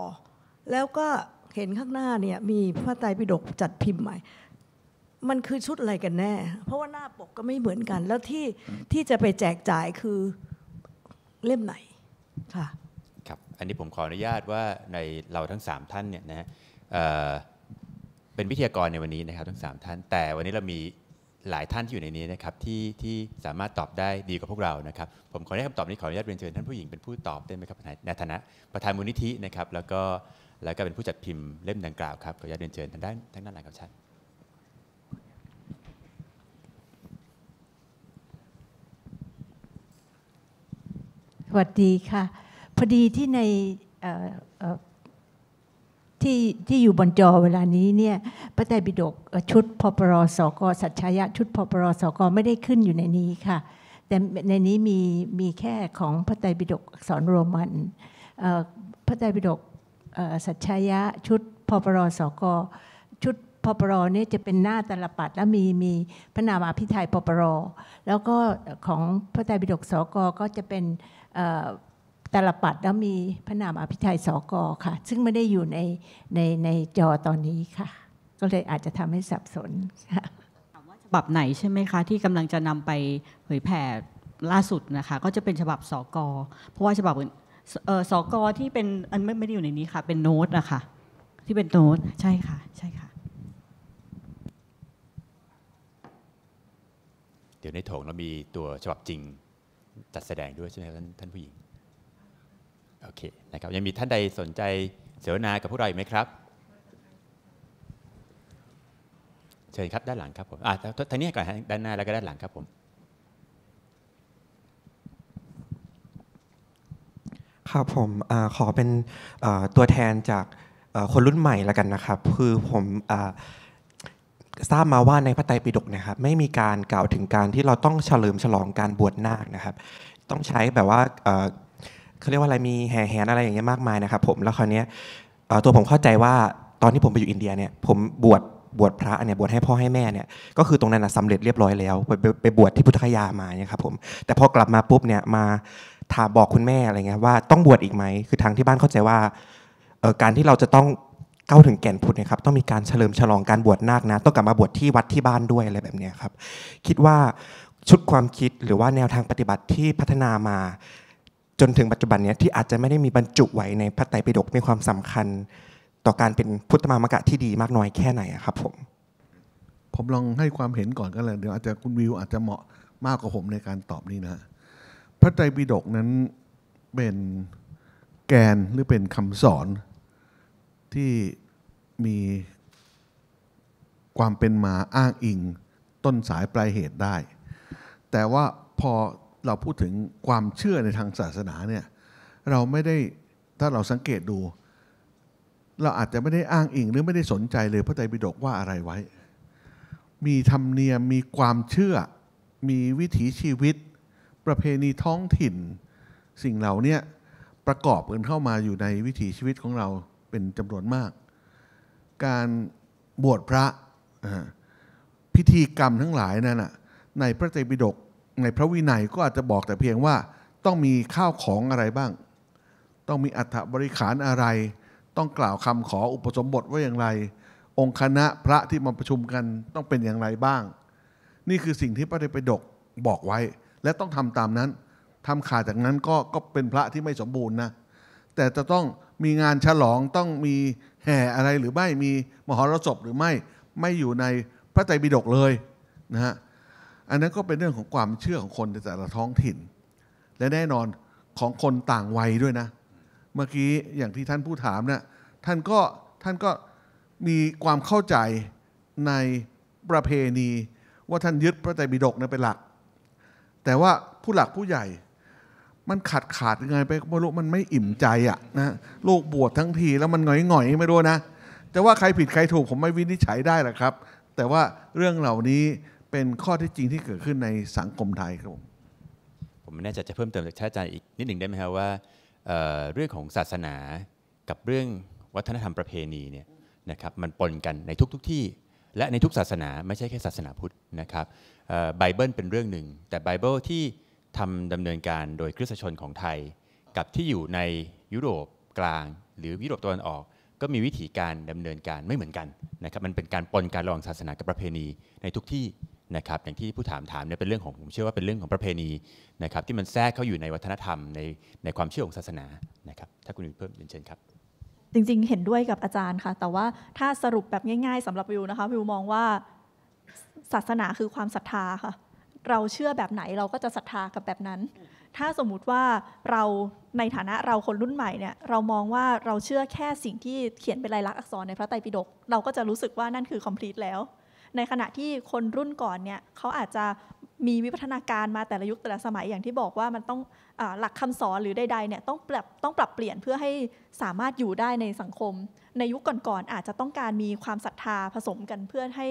แล้วก็เห็นข้างหน้าเนี่ยมีพระไตรปิฎกจัดพิมพ์ใหม่ มันคือชุดอะไรกันแน่ เพราะว่าหน้าปกก็ไม่เหมือนกันแล้วที่ที่จะไปแจกจ่ายคือเล่มไหนค่ะครับอันนี้ผมขออนุญาตว่าในเราทั้ง 3 ท่านเนี่ยนะฮะเป็นวิทยากรในวันนี้นะครับทั้ง 3 ท่าน แต่วันนี้เรามีหลายท่านที่อยู่ในนี้นะครับที่ที่สามารถตอบได้ดีกว่าพวกเรานะครับผมขอให้คำตอบนี้ขออนุญาตเรียนเชิญท่านผู้หญิงเป็นผู้ตอบได้ไหมครับในฐานะประธานมูลนิธินะครับแล้วก็แล้วก็เป็นผู้จัดพิมพ์เล่มดังกล่าวครับขออนุญาตเรียนเชิญทางด้านทางด้านหลังครับท่านสวัสดีค่ะพอดีที่ในที่ที่อยู่บนจอเวลานี้เนี่ยพระไตรปิฎกชุดพปรสกสัจชายะชุดพปรสกไม่ได้ขึ้นอยู่ในนี้ค่ะ แต่ในนี้มีมีแค่ของพระไตรปิฎกอักษรโรมันพระไตรปิฎกสัจชายะชุดพปรสกชุดพปรเนี่ยจะเป็นหน้าตลปัดแล้วมีมีพระนามาพิไทยพปรแล้วก็ของพระไตรปิฎกสกก็จะเป็นตลปัดแล้วมีพระนามอภิชัยสอกอค่ะ ซึ่งไม่ได้อยู่ในในในจอตอนนี้ค่ะ ก็เลยอาจจะทำให้สับสนค่ะฉบับไหนใช่ไหมคะที่กำลังจะนำไปเผยแผ่ล่าสุดนะคะก็จะเป็นฉบับสอกอเพราะว่าฉบับสอกอที่เป็นอันไม่ได้อยู่ในนี้ค่ะเป็นโน้ตนะคะที่เป็นโน้ตใช่ค่ะใช่ค่ะเดี๋ยวในโถงเรามีตัวฉบับจริงจัดแสดงด้วยใช่ไหมท่านท่านผู้หญิงโอเคนะครับยังมีท่านใดสนใจเสวนากับพวกเราอีกไหมครับเชิญครับด้านหลังครับผมอ่าทางนี้ก่อนด้านหน้าแล้วก็ด้านหลังครับผมครับผมอขอเป็นตัวแทนจากคนรุ่นใหม่ละกันนะครับ คือผมทราบมาว่าในพระไตรปิฎกนะครับไม่มีการกล่าวถึงการที่เราต้องเฉลิมฉลองการบวชนาคนะครับ ต้องใช้แบบว่าเขาเรียกว่าอะไรมีแห่แหนอะไรอย่างเงี้ยมากมายนะครับผมแล้วคราวนี้ตัวผมเข้าใจว่าตอนที่ผมไปอยู่อินเดียเนี่ยผมบวชบวชพระเนี่ยบวชให้พ่อให้แม่เนี่ยก็คือตรงนั้นนะสำเร็จเรียบร้อยแล้ว ไปไปบวชที่พุทธคยามาเนี่ยครับผม แต่พอกลับมาปุ๊บเนี่ยมาถามบอกคุณแม่อะไรเงี้ยว่าต้องบวชอีกไหมคือทางที่บ้านเข้าใจว่าการที่เราจะต้องก้าถึงแก่นพุทธนะครับต้องมีการเฉลิมฉลองการบวชนาคนะ ต้องกลับมาบวชที่วัดที่บ้านด้วยอะไรแบบนี้ครับ คิดว่าชุดความคิดหรือว่าแนวทางปฏิบัติที่พัฒนามา จนถึงปัจจุบันนี้ที่อาจจะไม่ได้มีบรรจุไว้ในพระไตรปิฎกมีความสำคัญ ต่อการเป็นพุทธมามกะที่ดีมากน้อยแค่ไหนครับ ผมผมลองให้ความเห็นก่อนก็เลยเดี๋ยวอาจจะคุณวิวอาจจะเหมาะมากกว่าผมในการตอบนี่นะพระไตรปิฎกนั้นเป็นแกนหรือเป็นคำสอนที่มีความเป็นมาอ้างอิงต้นสายปลายเหตุได้ แต่ว่าพอเราพูดถึงความเชื่อในทางศาสนาเนี่ย เราไม่ได้ ถ้าเราสังเกตดู เราอาจจะไม่ได้อ้างอิงหรือไม่ได้สนใจเลยพระไตรปิฎกว่าอะไรไว้ มีธรรมเนียม มีความเชื่อ มีวิถีชีวิต ประเพณีท้องถิ่น สิ่งเหล่านี้ประกอบกันเข้ามาอยู่ในวิถีชีวิตของเราเป็นจำนวนมาก การบวชพระพิธีกรรมทั้งหลายนั่นนะในพระไตรปิฎกในพระวินัยก็อาจจะบอกแต่เพียงว่าต้องมีข้าวของอะไรบ้าง ต้องมีอัฐบริขารอะไร ต้องกล่าวคำขออุปสมบทว่าอย่างไร องค์คณะพระที่มาประชุมกันต้องเป็นอย่างไรบ้าง นี่คือสิ่งที่พระไตรปิฎกบอกไว้และต้องทำตามนั้นทำขาดจากนั้นก็ก็เป็นพระที่ไม่สมบูรณ์นะแต่จะต้องมีงานฉลองต้องมีแห่อะไรหรือไม่ มีมหรสพหรือไม่ไม่อยู่ในพระไตรปิฎกเลยนะฮะอันนั้นก็เป็นเรื่องของความเชื่อของคนในแต่ละท้องถิ่น และแน่นอนของคนต่างวัยด้วยนะ เมื่อกี้อย่างที่ท่านผู้ถามนะ่ยท่านก็ท่านก็มีความเข้าใจในประเพณี ว่าท่านยึดพระไตรปิฎกนะเป็นหลักแต่ว่าผู้หลักผู้ใหญ่มันขาดขาดยังไงไปไม่รู้มันไม่อิ่มใจอ่ะนะลูกบวชทั้งทีแล้วมันหงอยหงอยไม่รู้นะแต่ว่าใครผิดใครถูก ผมไม่วินิจฉัยได้หรอกครับ แต่ว่าเรื่องเหล่านี้เป็นข้อที่จริงที่เกิดขึ้นในสังคมไทยครับผมผมแน่ใจจะเพิ่มเติมจากท่านอาจารย์อีกนิดหนึ่งได้ไหมครับว่าเเรื่องของศาสนา กับเรื่องวัฒนธรรมประเพณีเนี่ยนะครับมันปนกันในทุกๆที่ และในทุกศาสนาไม่ใช่แค่ศาสนาพุทธนะครับไบเบิลเป็นเรื่องหนึ่งแต่ไบเบิลที่ทำดำเนินการโดยคริสตชนของไทย กับที่อยู่ในยุโรปกลาง หรือยุโรปตะวันออก ก็มีวิธีการดำเนินการไม่เหมือนกันนะครับ มันเป็นการปนการละงศาสนากับประเพณีในทุกที่นะครับ อย่างที่ผู้ถามถามเนี่ยเป็นเรื่องของผมเชื่อว่าเป็นเรื่องของประเพณีนะครับ ที่มันแทรกเข้าอยู่ในวัฒนธรรมในในความเชื่อของศาสนานะครับ ถ้าคุณมีเพิ่มเชิญครับ จริงๆ เห็นด้วยกับอาจารย์ค่ะ แต่ว่าถ้าสรุปแบบง่ายๆ สำหรับวิวนะคะวิวมองว่าศาสนาคือความศรัทธาค่ะเราเชื่อแบบไหนเราก็จะศรัทธากับแบบนั้น ถ้าสมมุติว่าเราในฐานะเราคนรุ่นใหม่เนี่ยเรามองว่าเราเชื่อแค่สิ่งที่เขียนเป็นลายลักษณ์อักษรในพระไตรปิฎกเราก็จะรู้สึกว่านั่นคือคอม p l e t e แล้ว ในขณะที่คนรุ่นก่อนเนี่ยเขาอาจจะมีวิพัฒนาการมาแต่ละยุคแต่ละสมัยอย่างที่บอกว่ามันต้องอหลักคำสอนหรือใดๆเนี่ยต้องปรับต้องปรับเปลี่ยนเพื่อให้สามารถอยู่ได้ในสังคม ในยุคก่อนๆอาจจะต้องการมีความศรัทธาผสมกันเพื่อให้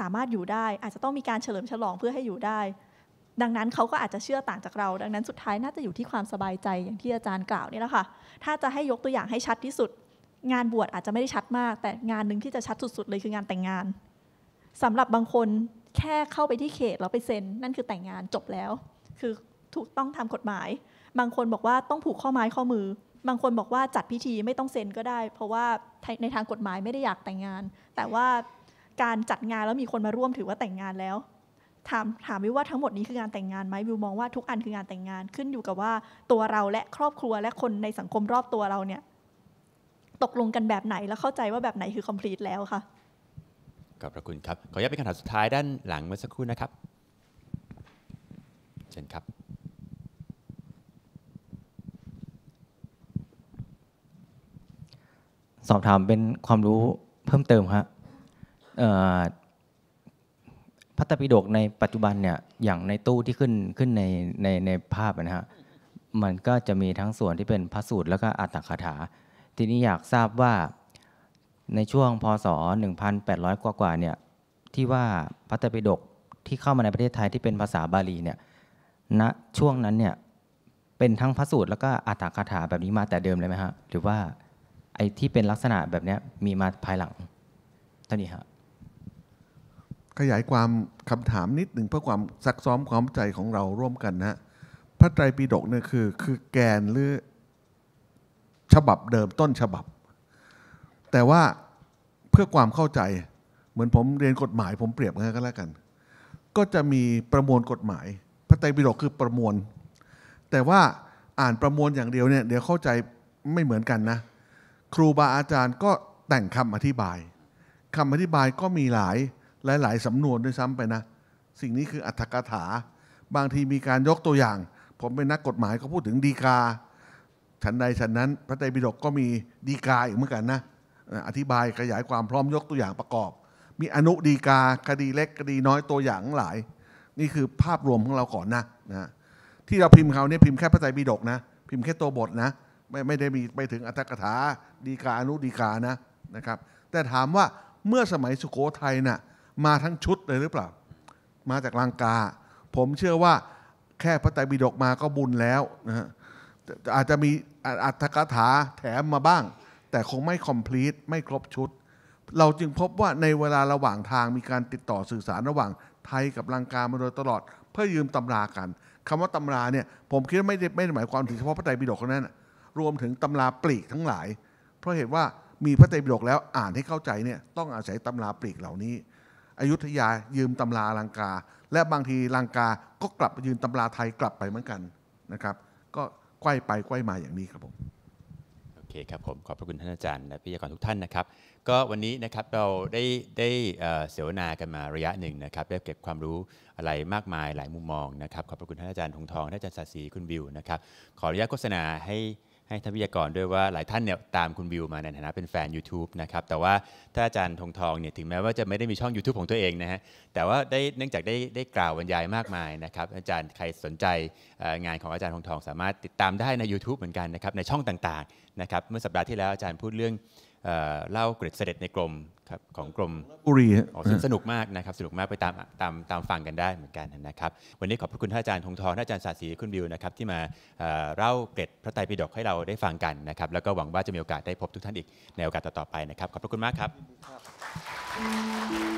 สามารถอยู่ได้ อาจจะต้องมีการเฉลิมฉลองเพื่อให้อยู่ได้ ดังนั้นเขาก็อาจจะเชื่อต่างจากเรา ดังนั้นสุดท้ายน่าจะอยู่ที่ความสบายใจอย่างที่อาจารย์กล่าวนี่แหละค่ะถ้าจะให้ยกตัวอย่างให้ชัดที่สุด งานบวชอาจจะไม่ได้ชัดมาก แต่งานหนึ่งที่จะชัดสุดๆเลยคืองานแต่งงาน สำหรับบางคนแค่เข้าไปที่เขตแล้วไปเซ็น นั่นคือแต่งงานจบแล้ว คือถูกต้องทำกฎหมาย บางคนบอกว่าต้องผูกข้อไม้ข้อมือ บางคนบอกว่าจัดพิธีไม่ต้องเซ็นก็ได้ เพราะว่าในทางกฎหมายไม่ได้อยากแต่งงาน แต่ว่าการจัดงานแล้วมีคนมาร่วมถือว่าแต่งงานแล้วถามถามวิวว่าทั้งหมดนี้คืองานแต่งงานไหมวิวมองว่าทุกอันคืองานแต่งงานขึ้นอยู่กับว่าตัวเราและครอบครัวและคนในสังคมรอบตัวเราเนี่ยตกลงกันแบบไหนแล้วเข้าใจว่าแบบไหนคือคอม p l e t e แล้วค่ะขอบพระคุณครับขออนุญาตเป็นคำถามสุดท้ายด้านหลังเมื่อสักครู่นะครับ เชิญครับสอบถามเป็นความรู้เพิ่มเติมครับพัตตปิฎกในปัจจุบันเนี่ยอย่างในตู้ที่ขึ้นขึ้นในในในภาพนะฮะมันก็จะมีทั้งส่วนที่เป็นพระสูตรแล้วก็อัตถคาถาทีนี้อยากทราบว่าในช่วงพศ1800กว่ากว่าเนี่ยที่ว่าพัตตปิฎกที่เข้ามาในประเทศไทยที่เป็นภาษาบาลีเนี่ยณนะช่วงนั้นเนี่ยเป็นทั้งพระสูตรแล้วก็อัตถคาถาแบบนี้มาแต่เดิมเลยไหมฮะหรือว่าไอ้ที่เป็นลักษณะแบบนี้มีมาภายหลังเท่านี้ฮะขยายความคำถามนิดหนึ่งเพื่อความซักซ้อมความใจของเราร่วมกันนะ พระไตรปิฎกเนี่ยคือคือแกนหรือ ฉบับเดิมต้นฉบับ แต่ว่าเพื่อความเข้าใจเหมือนผมเรียนกฎหมายผมเปรียบกันก็แล้วกัน ก็จะมีประมวลกฎหมาย พระไตรปิฎกคือประมวล แต่ว่าอ่านประมวลอย่างเดียวเนี่ยเดี๋ยวเข้าใจไม่เหมือนกันนะ ครูบาอาจารย์ก็แต่งคำอธิบายคำอธิบายก็มีหลายหลายๆ สำนวนด้วยซ้ำไปนะ สิ่งนี้คืออัธกถา บางทีมีการยกตัวอย่าง ผมเป็นนักกฎหมายก็พูดถึงดีกาฉันใดฉันนั้นพระไตรปิฎกก็มีดีกาอีกเหมือนกันนะ อธิบายขยายความพร้อมยกตัวอย่างประกอบ มีอนุดีกา คดี เล็กคดีน้อยตัวอย่างหลาย นี่คือภาพรวมของเราก่อนนะนะที่เราพิมพ์เขาเนี่ยพิมพ์แค่พระไตรปิฎกนะ พิมพ์แค่ตัวบทนะไม่ไม่ได้มีไปถึงอัตถกถา ดีกาอนุดีกานะนะครับ แต่ถามว่าเมื่อสมัยสุโขทัยนะ่ะมาทั้งชุดเลยหรือเปล่า มาจากลังกา ผมเชื่อว่า แค่พระไตรปิฎกมาก็บุญแล้วนะฮะ อาจจะมีอัตถกถาแถมมาบ้าง แต่คงไม่คอมพลีทไม่ครบชุด เราจึงพบว่าในเวลาระหว่างทางมีการติดต่อสื่อสารระหว่าง ไทยกับลังกามาโดยตลอด เพื่อยืมตำรากัน คำว่าตำราเนี่ย ผมคิดว่าไม่ได้ไม่ได้หมายความถึงเฉพาะพระไตรปิฎกนั้น รวมถึงตำราปลีกทั้งหลาย เพราะเหตุว่ามีพระไตรปิฎกแล้วอ่านให้เข้าใจเนี่ยต้องอาศัยตำราปลีกเหล่านี้อยุธยายืมตำราลังกา และบางทีลังกาก็กลับยืมตำราไทยกลับไปเหมือนกันนะครับ ก็ไกว้ไปไกว้มาอย่างนี้ครับผมโอเคครับผมขอบพระคุณท่านอาจารย์และพิจารณทุกท่านนะครับ ก็วันนี้นะครับเราได้ได้เสวนากันมาระยะหนึ่งนะครับได้เก็บความรู้อะไรมากมายหลายมุมมองนะครับขอบพระคุณท่านอาจารย์ทงทองท่านอาจารย์ศาสีคุณวิวนะครับ ขออนุญาตโฆษณาให้ให้ท่านวิทยากรด้วยว่าหลายท่านเนี่ยตามคุณวิวมาในฐานะเป็นแฟน YouTube นะครับแต่ว่าถ้าอาจารย์ทงทองเนี่ยถึงแม้ว่าจะไม่ได้มีช่อง YouTube ของตัวเองนะฮะแต่ว่าได้เนื่องจากได้ได้กล่าวบรรยายมากมายนะครับอาจารย์ใครสนใจงานของอาจารย์ทงทอง สามารถติดตามได้ใน YouTube เหมือนกันนะครับในช่องต่างๆนะครับเมื่อสัปดาห์ที่แล้วอาจารย์พูดเรื่องเล่าเกร็ดเสด็จในกรมครับของกรมบุรีอ๋อสนุกมากนะครับ สนุกมากไปตามตามตามฟังกันได้เหมือนกันนะครับวันนี้ขอบพระคุณท่านอาจารย์ธงทองท่านอาจารย์ศาสีคุณบิวนะครับที่มาเล่าเกร็ดพระไตรปิฎกให้เราได้ฟังกันนะครับแล้วก็หวังว่าจะมีโอกาสได้พบทุกท่านอีกในโอกาสต่อๆไปนะครับขอบพระคุณมากครับ